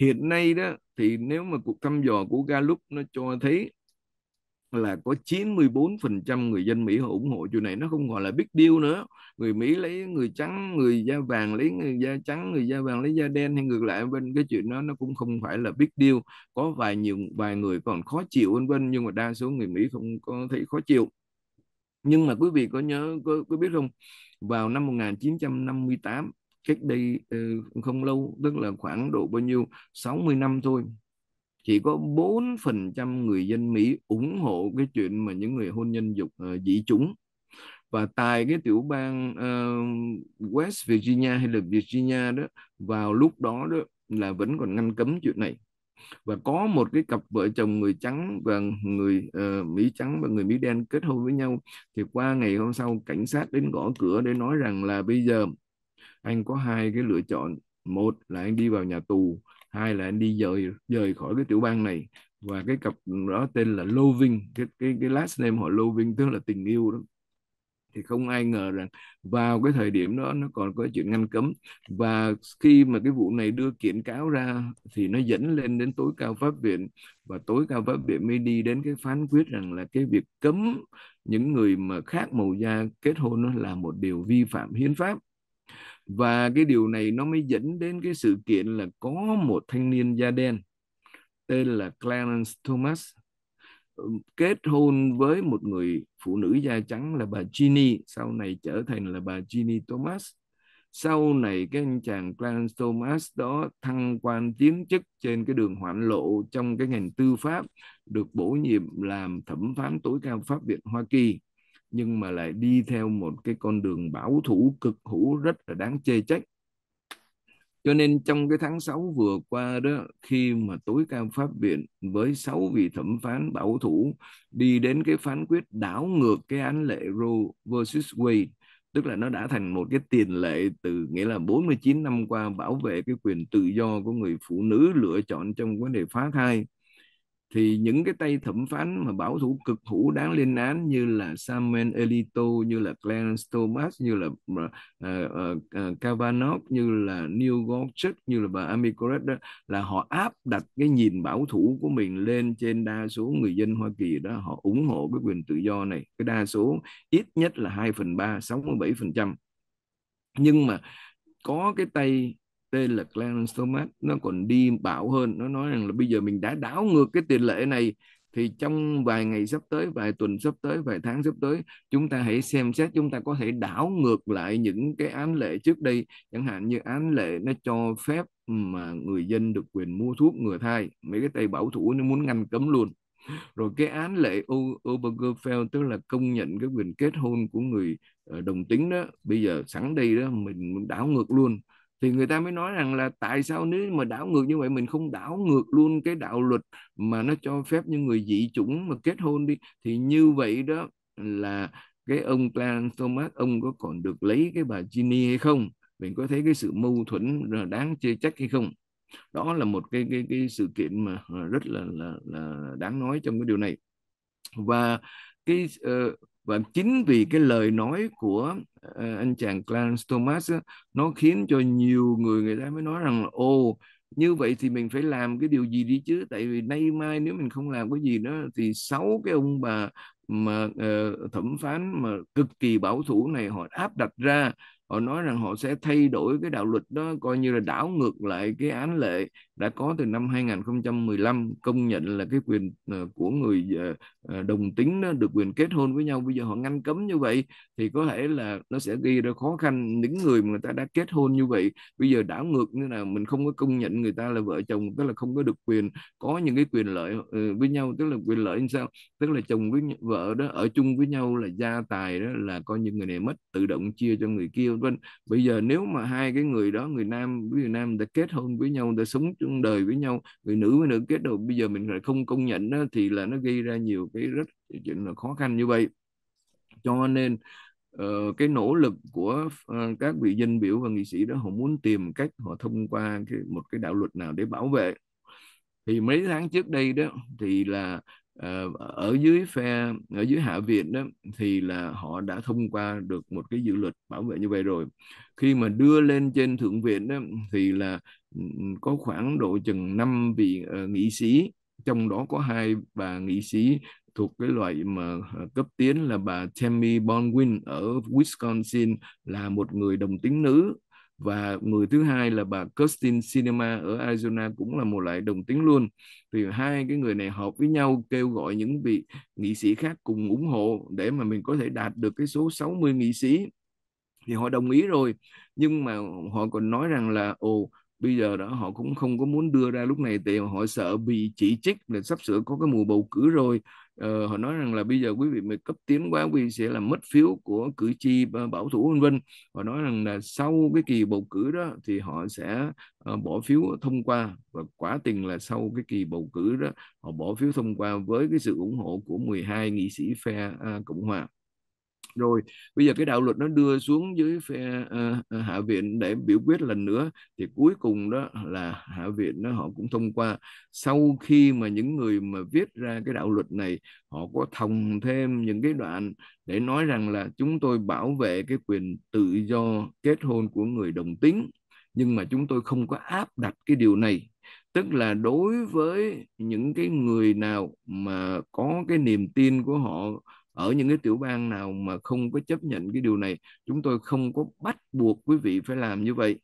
hiện nay đó thì nếu mà cuộc thăm dò của Gallup nó cho thấy là có 94% người dân Mỹ họ ủng hộ chuyện này nó không gọi là big deal nữa người Mỹ lấy người trắng người da vàng lấy người da trắng người da vàng lấy da đen hay ngược lại bên cái chuyện đó nó cũng không phải là big deal có vài nhiều vài người còn khó chịu vân vân nhưng mà đa số người Mỹ không có thấy khó chịu nhưng mà quý vị có nhớ có, có biết không vào năm 1958 cách đây ừ, không lâu tức là khoảng độ bao nhiêu 60 năm thôi chỉ có 4% người dân Mỹ ủng hộ cái chuyện mà những người hôn nhân dục uh, dĩ chúng và tại cái tiểu bang uh, West Virginia hay là Virginia đó vào lúc đó đó là vẫn còn ngăn cấm chuyện này và có một cái cặp vợ chồng người trắng và người uh, Mỹ trắng và người Mỹ đen kết hôn với nhau thì qua ngày hôm sau cảnh sát đến gõ cửa để nói rằng là bây giờ anh có hai cái lựa chọn một là anh đi vào nhà tù hai là anh đi rời rời khỏi cái tiểu bang này và cái cặp đó tên là loving cái cái cái last name họ loving tức là tình yêu đó thì không ai ngờ rằng vào cái thời điểm đó nó còn có chuyện ngăn cấm và khi mà cái vụ này đưa kiện cáo ra thì nó dẫn lên đến tối cao pháp viện và tối cao pháp viện mới đi đến cái phán quyết rằng là cái việc cấm những người mà khác màu da kết hôn nó là một điều vi phạm hiến pháp và cái điều này nó mới dẫn đến cái sự kiện là có một thanh niên da đen tên là Clarence Thomas kết hôn với một người phụ nữ da trắng là bà Ginny sau này trở thành là bà Ginny Thomas sau này cái anh chàng Clarence Thomas đó thăng quan tiến chức trên cái đường hoạn lộ trong cái ngành tư pháp được bổ nhiệm làm thẩm phán tối cao pháp viện Hoa Kỳ nhưng mà lại đi theo một cái con đường bảo thủ cực hữu rất là đáng chê trách cho nên trong cái tháng 6 vừa qua đó khi mà tối cao pháp viện với 6 vị thẩm phán bảo thủ đi đến cái phán quyết đảo ngược cái án lệ Roe versus Wade tức là nó đã thành một cái tiền lệ từ nghĩa là 49 năm qua bảo vệ cái quyền tự do của người phụ nữ lựa chọn trong vấn đề phá thai thì những cái tay thẩm phán mà bảo thủ cực hữu đáng lên án như là Samuel Alito, như là Clarence Thomas, như là uh, uh, Kavanaugh, như là Neil Gorsuch, như là bà Amy Corrett đó là họ áp đặt cái nhìn bảo thủ của mình lên trên đa số người dân Hoa Kỳ đó họ ủng hộ cái quyền tự do này cái đa số ít nhất là 2 phần 3 67 phần trăm nhưng mà có cái tay tên là Clarence Thomas nó còn đi bảo hơn nó nói rằng là bây giờ mình đã đảo ngược cái tiền lệ này thì trong vài ngày sắp tới vài tuần sắp tới vài tháng sắp tới chúng ta hãy xem xét chúng ta có thể đảo ngược lại những cái án lệ trước đây chẳng hạn như án lệ nó cho phép mà người dân được quyền mua thuốc ngừa thai mấy cái tay bảo thủ nó muốn ngăn cấm luôn rồi cái án lệ Obergefell tức là công nhận cái quyền kết hôn của người ờ, đồng tính đó bây giờ sẵn đây đó mình đảo ngược luôn thì người ta mới nói rằng là tại sao nếu mà đảo ngược như vậy mình không đảo ngược luôn cái đạo luật mà nó cho phép những người dị chủng mà kết hôn đi thì như vậy đó là cái ông Clarence Thomas ông có còn được lấy cái bà Ginny hay không mình có thấy cái sự mâu thuẫn đáng chê trách hay không đó là một cái cái cái sự kiện mà ờ, rất là là, là đáng nói trong cái điều này và cái uh, và chính vì cái lời nói của uh, anh chàng Clarence Thomas á, nó khiến cho nhiều người người ta mới nói rằng ô như vậy thì mình phải làm cái điều gì đi chứ tại vì nay mai nếu mình không làm cái gì đó thì sáu cái ông bà mà uh, thẩm phán mà cực kỳ bảo thủ này họ áp đặt ra họ nói rằng họ sẽ thay đổi cái đạo luật đó coi như là đảo ngược lại cái án lệ đã có từ năm 2015 công nhận là cái quyền ờ, của người ờ, ờ, đồng tính đó, được quyền kết hôn với nhau bây giờ họ ngăn cấm như vậy thì có thể là nó sẽ gây ra khó khăn những người mà người ta đã kết hôn như vậy bây giờ đảo ngược như là mình không có công nhận người ta là vợ chồng tức là không có được quyền có những cái quyền lợi với nhau tức là quyền lợi như sao tức là chồng với vợ đó ở chung với nhau là gia tài đó là coi như người này mất tự động chia cho người kia vân bây giờ nếu mà hai cái người đó người nam với người nam đã kết hôn với nhau đã sống chung đời với nhau người nữ với nữ kết đầu bây giờ mình lại không công nhận đó, thì là nó gây ra nhiều cái rất chuyện là khó khăn như vậy cho nên uh, cái nỗ lực của uh, các vị dân biểu và nghị sĩ đó họ muốn tìm cách họ thông qua cái, một cái đạo luật nào để bảo vệ thì mấy tháng trước đây đó thì là uh, ở dưới phe ở dưới hạ viện đó thì là họ đã thông qua được một cái dự luật bảo vệ như vậy rồi khi mà đưa lên trên thượng viện đó thì là có khoảng độ chừng 5 vị uh, nghị sĩ trong đó có hai bà nghị sĩ thuộc cái loại mà ờ, cấp tiến là bà Tammy Baldwin ở Wisconsin là một người đồng tính nữ và người thứ hai là bà Kirsten Cinema ở Arizona cũng là một loại đồng tính luôn thì hai cái người này họp với nhau kêu gọi những vị nghị sĩ khác cùng ủng hộ để mà mình có thể đạt được cái số 60 nghị sĩ thì họ đồng ý rồi nhưng mà họ còn nói rằng là ồ bây giờ đó họ cũng không có muốn đưa ra lúc này tiền họ sợ bị chỉ trích là sắp sửa có cái mùa bầu cử rồi ờ, họ nói rằng là bây giờ quý vị mà cấp tiến quá quý vị sẽ làm mất phiếu của cử tri ờ, bảo thủ vân vân họ nói rằng là sau cái kỳ bầu cử đó thì họ sẽ ờ, bỏ phiếu thông qua và quả tình là sau cái kỳ bầu cử đó họ bỏ phiếu thông qua với cái sự ủng hộ của 12 nghị sĩ phe à, cộng hòa rồi bây giờ cái đạo luật nó đưa xuống dưới phe uh, hạ viện để biểu quyết lần nữa thì cuối cùng đó là hạ viện nó họ cũng thông qua sau khi mà những người mà viết ra cái đạo luật này họ có thông thêm những cái đoạn để nói rằng là chúng tôi bảo vệ cái quyền tự do kết hôn của người đồng tính nhưng mà chúng tôi không có áp đặt cái điều này tức là đối với những cái người nào mà có cái niềm tin của họ ở những cái tiểu bang nào mà không có chấp nhận cái điều này chúng tôi không có bắt buộc quý vị phải làm như vậy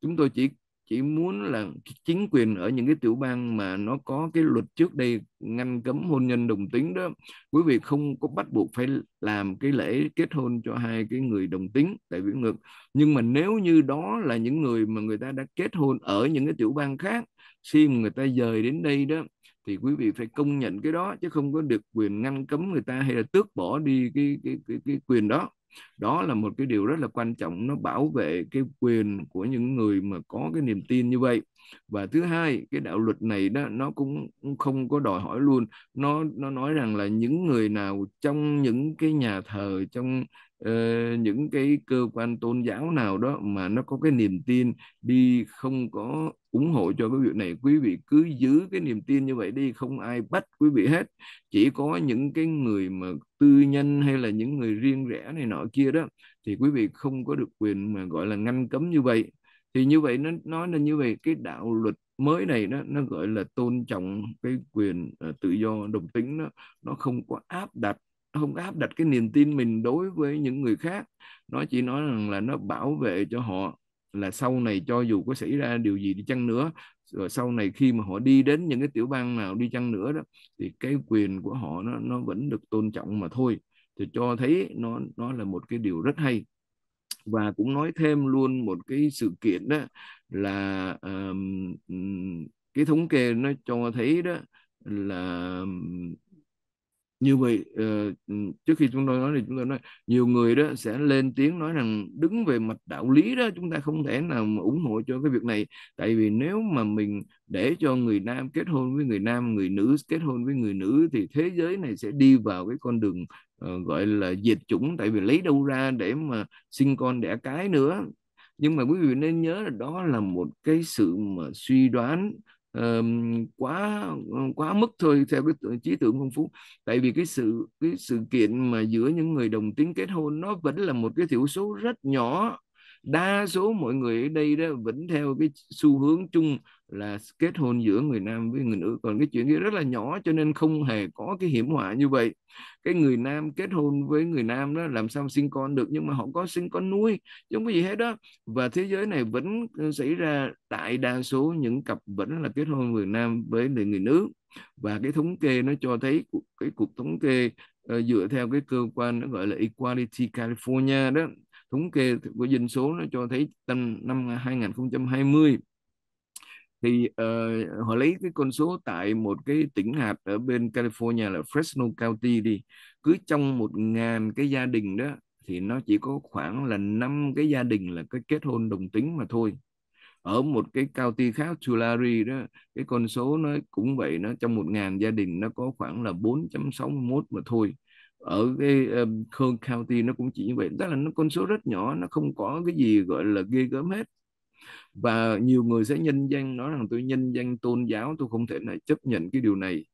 chúng tôi chỉ chỉ muốn là chính quyền ở những cái tiểu bang mà nó có cái luật trước đây ngăn cấm hôn nhân đồng tính đó quý vị không có bắt buộc phải làm cái lễ kết hôn cho hai cái người đồng tính tại vì ngược nhưng mà nếu như đó là những người mà người ta đã kết hôn ở những cái tiểu bang khác khi mà người ta dời đến đây đó thì quý vị phải công nhận cái đó chứ không có được quyền ngăn cấm người ta hay là tước bỏ đi cái cái cái, cái quyền đó đó là một cái điều rất là quan trọng nó bảo vệ cái quyền của những người mà có cái niềm tin như vậy và thứ hai cái đạo luật này đó nó cũng không có đòi hỏi luôn nó nó nói rằng là những người nào trong những cái nhà thờ trong Ờ, những cái cơ quan tôn giáo nào đó mà nó có cái niềm tin đi không có ủng hộ cho cái việc này quý vị cứ giữ cái niềm tin như vậy đi không ai bắt quý vị hết chỉ có những cái người mà tư nhân hay là những người riêng rẽ này nọ kia đó thì quý vị không có được quyền mà gọi là ngăn cấm như vậy thì như vậy nó nói là như vậy cái đạo luật mới này nó nó gọi là tôn trọng cái quyền uh, tự do đồng tính đó, nó không có áp đặt không áp đặt cái niềm tin mình đối với những người khác nó chỉ nói rằng là nó bảo vệ cho họ là sau này cho dù có xảy ra điều gì đi chăng nữa rồi sau này khi mà họ đi đến những cái tiểu bang nào đi chăng nữa đó thì cái quyền của họ nó nó vẫn được tôn trọng mà thôi thì cho thấy nó nó là một cái điều rất hay và cũng nói thêm luôn một cái sự kiện đó là um, cái thống kê nó cho thấy đó là như vậy ờ, ừ, trước khi chúng tôi nói thì chúng tôi nói nhiều người đó sẽ lên tiếng nói rằng đứng về mặt đạo lý đó chúng ta không thể nào mà ủng hộ cho cái việc này tại vì nếu mà mình để cho người nam kết hôn với người nam người nữ kết hôn với người nữ thì thế giới này sẽ đi vào cái con đường ờ, gọi là diệt chủng tại vì lấy đâu ra để mà sinh con đẻ cái nữa nhưng mà quý vị nên nhớ là đó là một cái sự mà suy đoán quá ờ, quá mức thôi theo cái trí tưởng phong phú tại vì cái sự cái sự kiện mà giữa những người đồng tính kết hôn nó vẫn là một cái thiểu số rất nhỏ đa số mọi người ở đây đó vẫn theo cái xu hướng chung là kết hôn giữa người nam với người nữ còn cái chuyện kia rất là nhỏ cho nên không hề có cái hiểm họa như vậy cái người nam kết hôn với người nam đó làm sao sinh con được nhưng mà họ có sinh con nuôi giống cái gì hết đó và thế giới này vẫn ờ, xảy ra đại đa số những cặp vẫn là kết hôn người nam với người nữ và cái thống kê nó cho thấy cái cuộc thống kê ờ, dựa theo cái cơ quan nó gọi là Equality California đó thống kê của dân số nó cho thấy năm 2020 thì uh, họ lấy cái con số tại một cái tỉnh hạt ở bên California là Fresno County đi cứ trong một ngàn cái gia đình đó thì nó chỉ có khoảng là năm cái gia đình là cái kết hôn đồng tính mà thôi ở một cái county khác Tulare đó cái con số nó cũng vậy nó trong một ngàn gia đình nó có khoảng là 4,61 mà thôi ở cái um, ờ, Kern County nó cũng chỉ như vậy tức là nó con số rất nhỏ nó không có cái gì gọi là ghê gớm hết và nhiều người sẽ nhân danh nói rằng tôi nhân danh tôn giáo tôi không thể nào chấp nhận cái điều này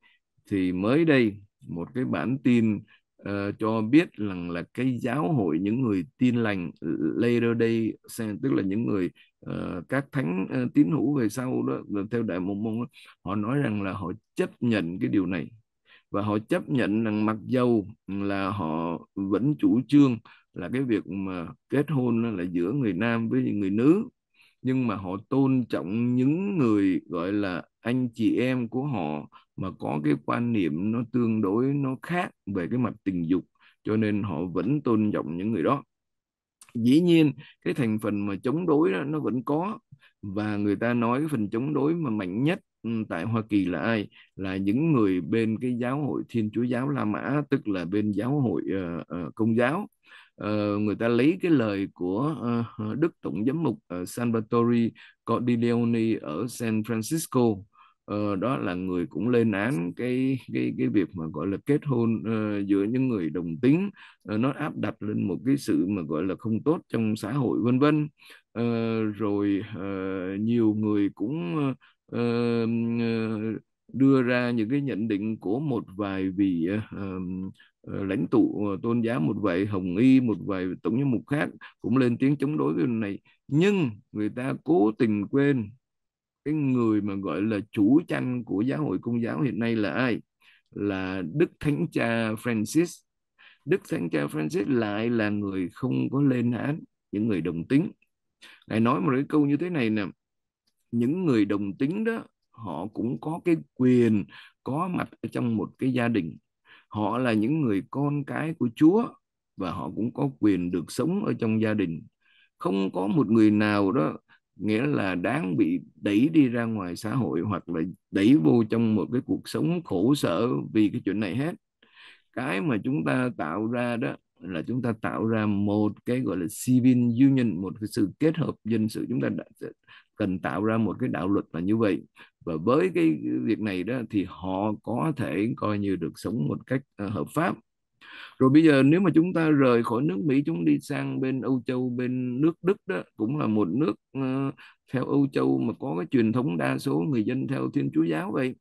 thì mới đây một cái bản tin uh, cho biết rằng là cái giáo hội những người tin lành later day tức là những người uh, các thánh uh, tín hữu về sau đó theo đại môn môn đó, họ nói rằng là họ chấp nhận cái điều này và họ chấp nhận rằng mặc dầu là họ vẫn chủ trương là cái việc mà kết hôn là giữa người nam với người nữ nhưng mà họ tôn trọng những người gọi là anh chị em của họ mà có cái quan niệm nó tương đối nó khác về cái mặt tình dục cho nên họ vẫn tôn trọng những người đó dĩ nhiên cái thành phần mà chống đối đó, nó vẫn có và người ta nói cái phần chống đối mà mạnh nhất Ừ, tại Hoa Kỳ là ai là những người bên cái giáo hội Thiên Chúa giáo La Mã tức là bên giáo hội uh, uh, Công giáo Uh, người ta lấy cái lời của uh, Đức Tổng giám mục uh, Salvatore Cordileone ở San Francisco uh, đó là người cũng lên án cái cái cái việc mà gọi là kết hôn uh, giữa những người đồng tính uh, nó áp đặt lên một cái sự mà gọi là không tốt trong xã hội vân vân uh, rồi uh, nhiều người cũng Ờ, đưa ra những cái nhận định của một vài vị ờ, ờ, lãnh tụ tôn giáo một vài hồng y một vài tổng giám mục khác cũng lên tiếng chống đối cái này nhưng người ta cố tình quên cái người mà gọi là chủ tranh của giáo hội công giáo hiện nay là ai là đức thánh cha Francis đức thánh cha Francis lại là người không có lên án những người đồng tính ngài nói một cái câu như thế này nè những người đồng tính đó họ cũng có cái quyền có mặt ở trong một cái gia đình họ là những người con cái của chúa và họ cũng có quyền được sống ở trong gia đình không có một người nào đó nghĩa là đáng bị đẩy đi ra ngoài xã hội hoặc là đẩy vô trong một cái cuộc sống khổ sở vì cái chuyện này hết cái mà chúng ta tạo ra đó là chúng ta tạo ra một cái gọi là civil union một cái sự kết hợp dân sự chúng ta đã cần tạo ra một cái đạo luật là như vậy và với cái việc này đó thì họ có thể coi như được sống một cách ờ, hợp pháp rồi bây giờ nếu mà chúng ta rời khỏi nước Mỹ chúng đi sang bên Âu Châu bên nước Đức đó cũng là một nước ờ, theo Âu Châu mà có cái truyền thống đa số người dân theo Thiên Chúa giáo vậy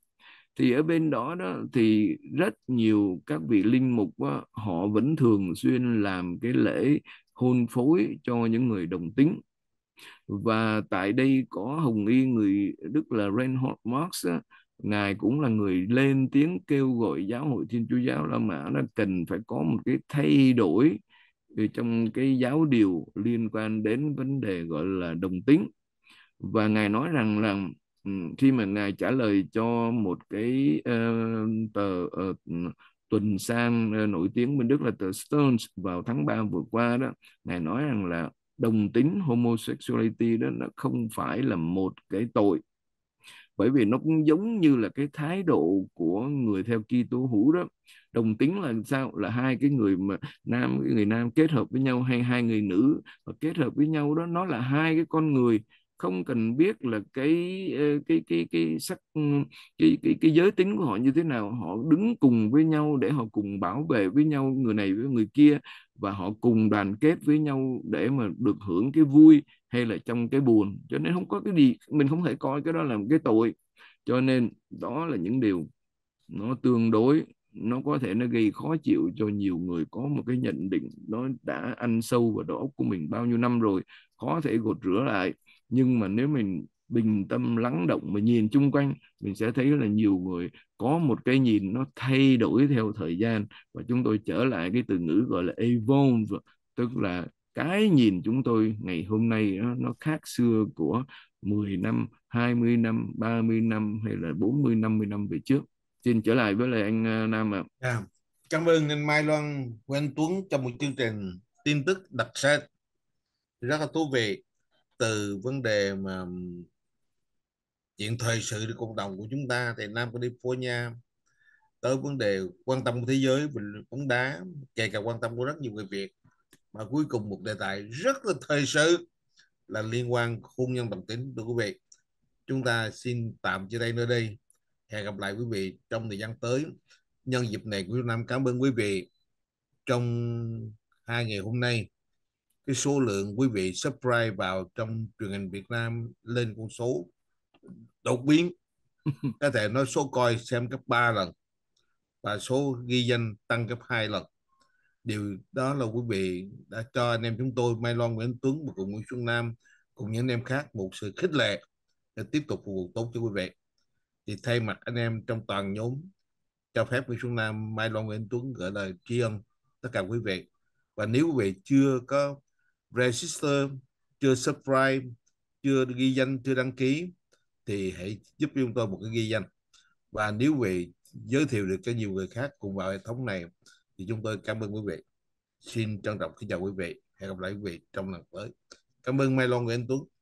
thì ở bên đó đó thì rất nhiều các vị linh mục đó, họ vẫn thường xuyên làm cái lễ hôn phối cho những người đồng tính và tại đây có Hồng Y người Đức là Reinhold Marx ngài cũng là người lên tiếng kêu gọi giáo hội Thiên Chúa giáo La Mã là cần phải có một cái thay đổi trong cái giáo điều liên quan đến vấn đề gọi là đồng tính và ngài nói rằng là ừ, khi mà ngài trả lời cho một cái uh, tờ uh, tuần sang uh, nổi tiếng bên Đức là tờ Stones vào tháng 3 vừa qua đó ngài nói rằng là đồng tính homosexuality đó nó không phải là một cái tội bởi vì nó cũng giống như là cái thái độ của người theo Kitô hữu đó đồng tính là sao là hai cái người mà nam người nam kết hợp với nhau hay hai người nữ mà kết hợp với nhau đó nó là hai cái con người không cần biết là cái ờ, cái cái cái sắc ừ, cái, cái cái giới tính của họ như thế nào họ đứng cùng với nhau để họ cùng bảo vệ với nhau người này với người kia và họ cùng đoàn kết với nhau để mà được hưởng cái vui hay là trong cái buồn cho nên không có cái gì mình không thể coi cái đó là một cái tội cho nên đó là những điều nó tương đối nó có thể nó gây khó chịu cho nhiều người có một cái nhận định nó đã ăn sâu vào đầu óc của mình bao nhiêu năm rồi khó thể gột rửa lại nhưng mà nếu mình bình tâm lắng động và nhìn chung quanh mình sẽ thấy là nhiều người có một cái nhìn nó thay đổi theo thời gian và chúng tôi trở lại cái từ ngữ gọi là evolve tức là cái nhìn chúng tôi ngày hôm nay nó, nó khác xưa của 10 năm, 20 năm, 30 năm hay là 40 50 năm về trước. Xin trở lại với lại anh à, Nam ạ. À. Cảm ơn anh Mai Loan Quen Tuấn trong một chương trình tin tức đặc sắc rất là thú vị từ vấn đề mà chuyện thời sự của cộng đồng của chúng ta thì Nam California tới vấn đề quan tâm của thế giới về bóng đá kể cả quan tâm của rất nhiều người Việt mà cuối cùng một đề tài rất là thời sự là liên quan hôn nhân đồng tính của quý vị chúng ta xin tạm chia tay nơi đây hẹn gặp lại quý vị trong thời gian tới nhân dịp này của nam cảm ơn quý vị trong hai ngày hôm nay cái số lượng quý vị subscribe vào trong truyền hình Việt Nam lên con số đột biến có thể nói số coi xem gấp 3 lần và số ghi danh tăng gấp 2 lần điều đó là quý vị đã cho anh em chúng tôi Mai Loan Nguyễn Tuấn và cùng Nguyễn Xuân Nam cùng những anh em khác một sự khích lệ để tiếp tục phục vụ tốt cho quý vị thì thay mặt anh em trong toàn nhóm cho phép Nguyễn Xuân Nam Mai Loan Nguyễn Tuấn gửi lời tri ân tất cả quý vị và nếu quý vị chưa có register chưa subscribe chưa ghi danh chưa đăng ký thì hãy giúp chúng tôi một cái ghi danh và nếu quý vị giới thiệu được cho nhiều người khác cùng vào hệ thống này thì chúng tôi cảm ơn quý vị xin trân trọng kính chào quý vị hẹn gặp lại quý vị trong lần tới cảm ơn mai loan nguyễn tuấn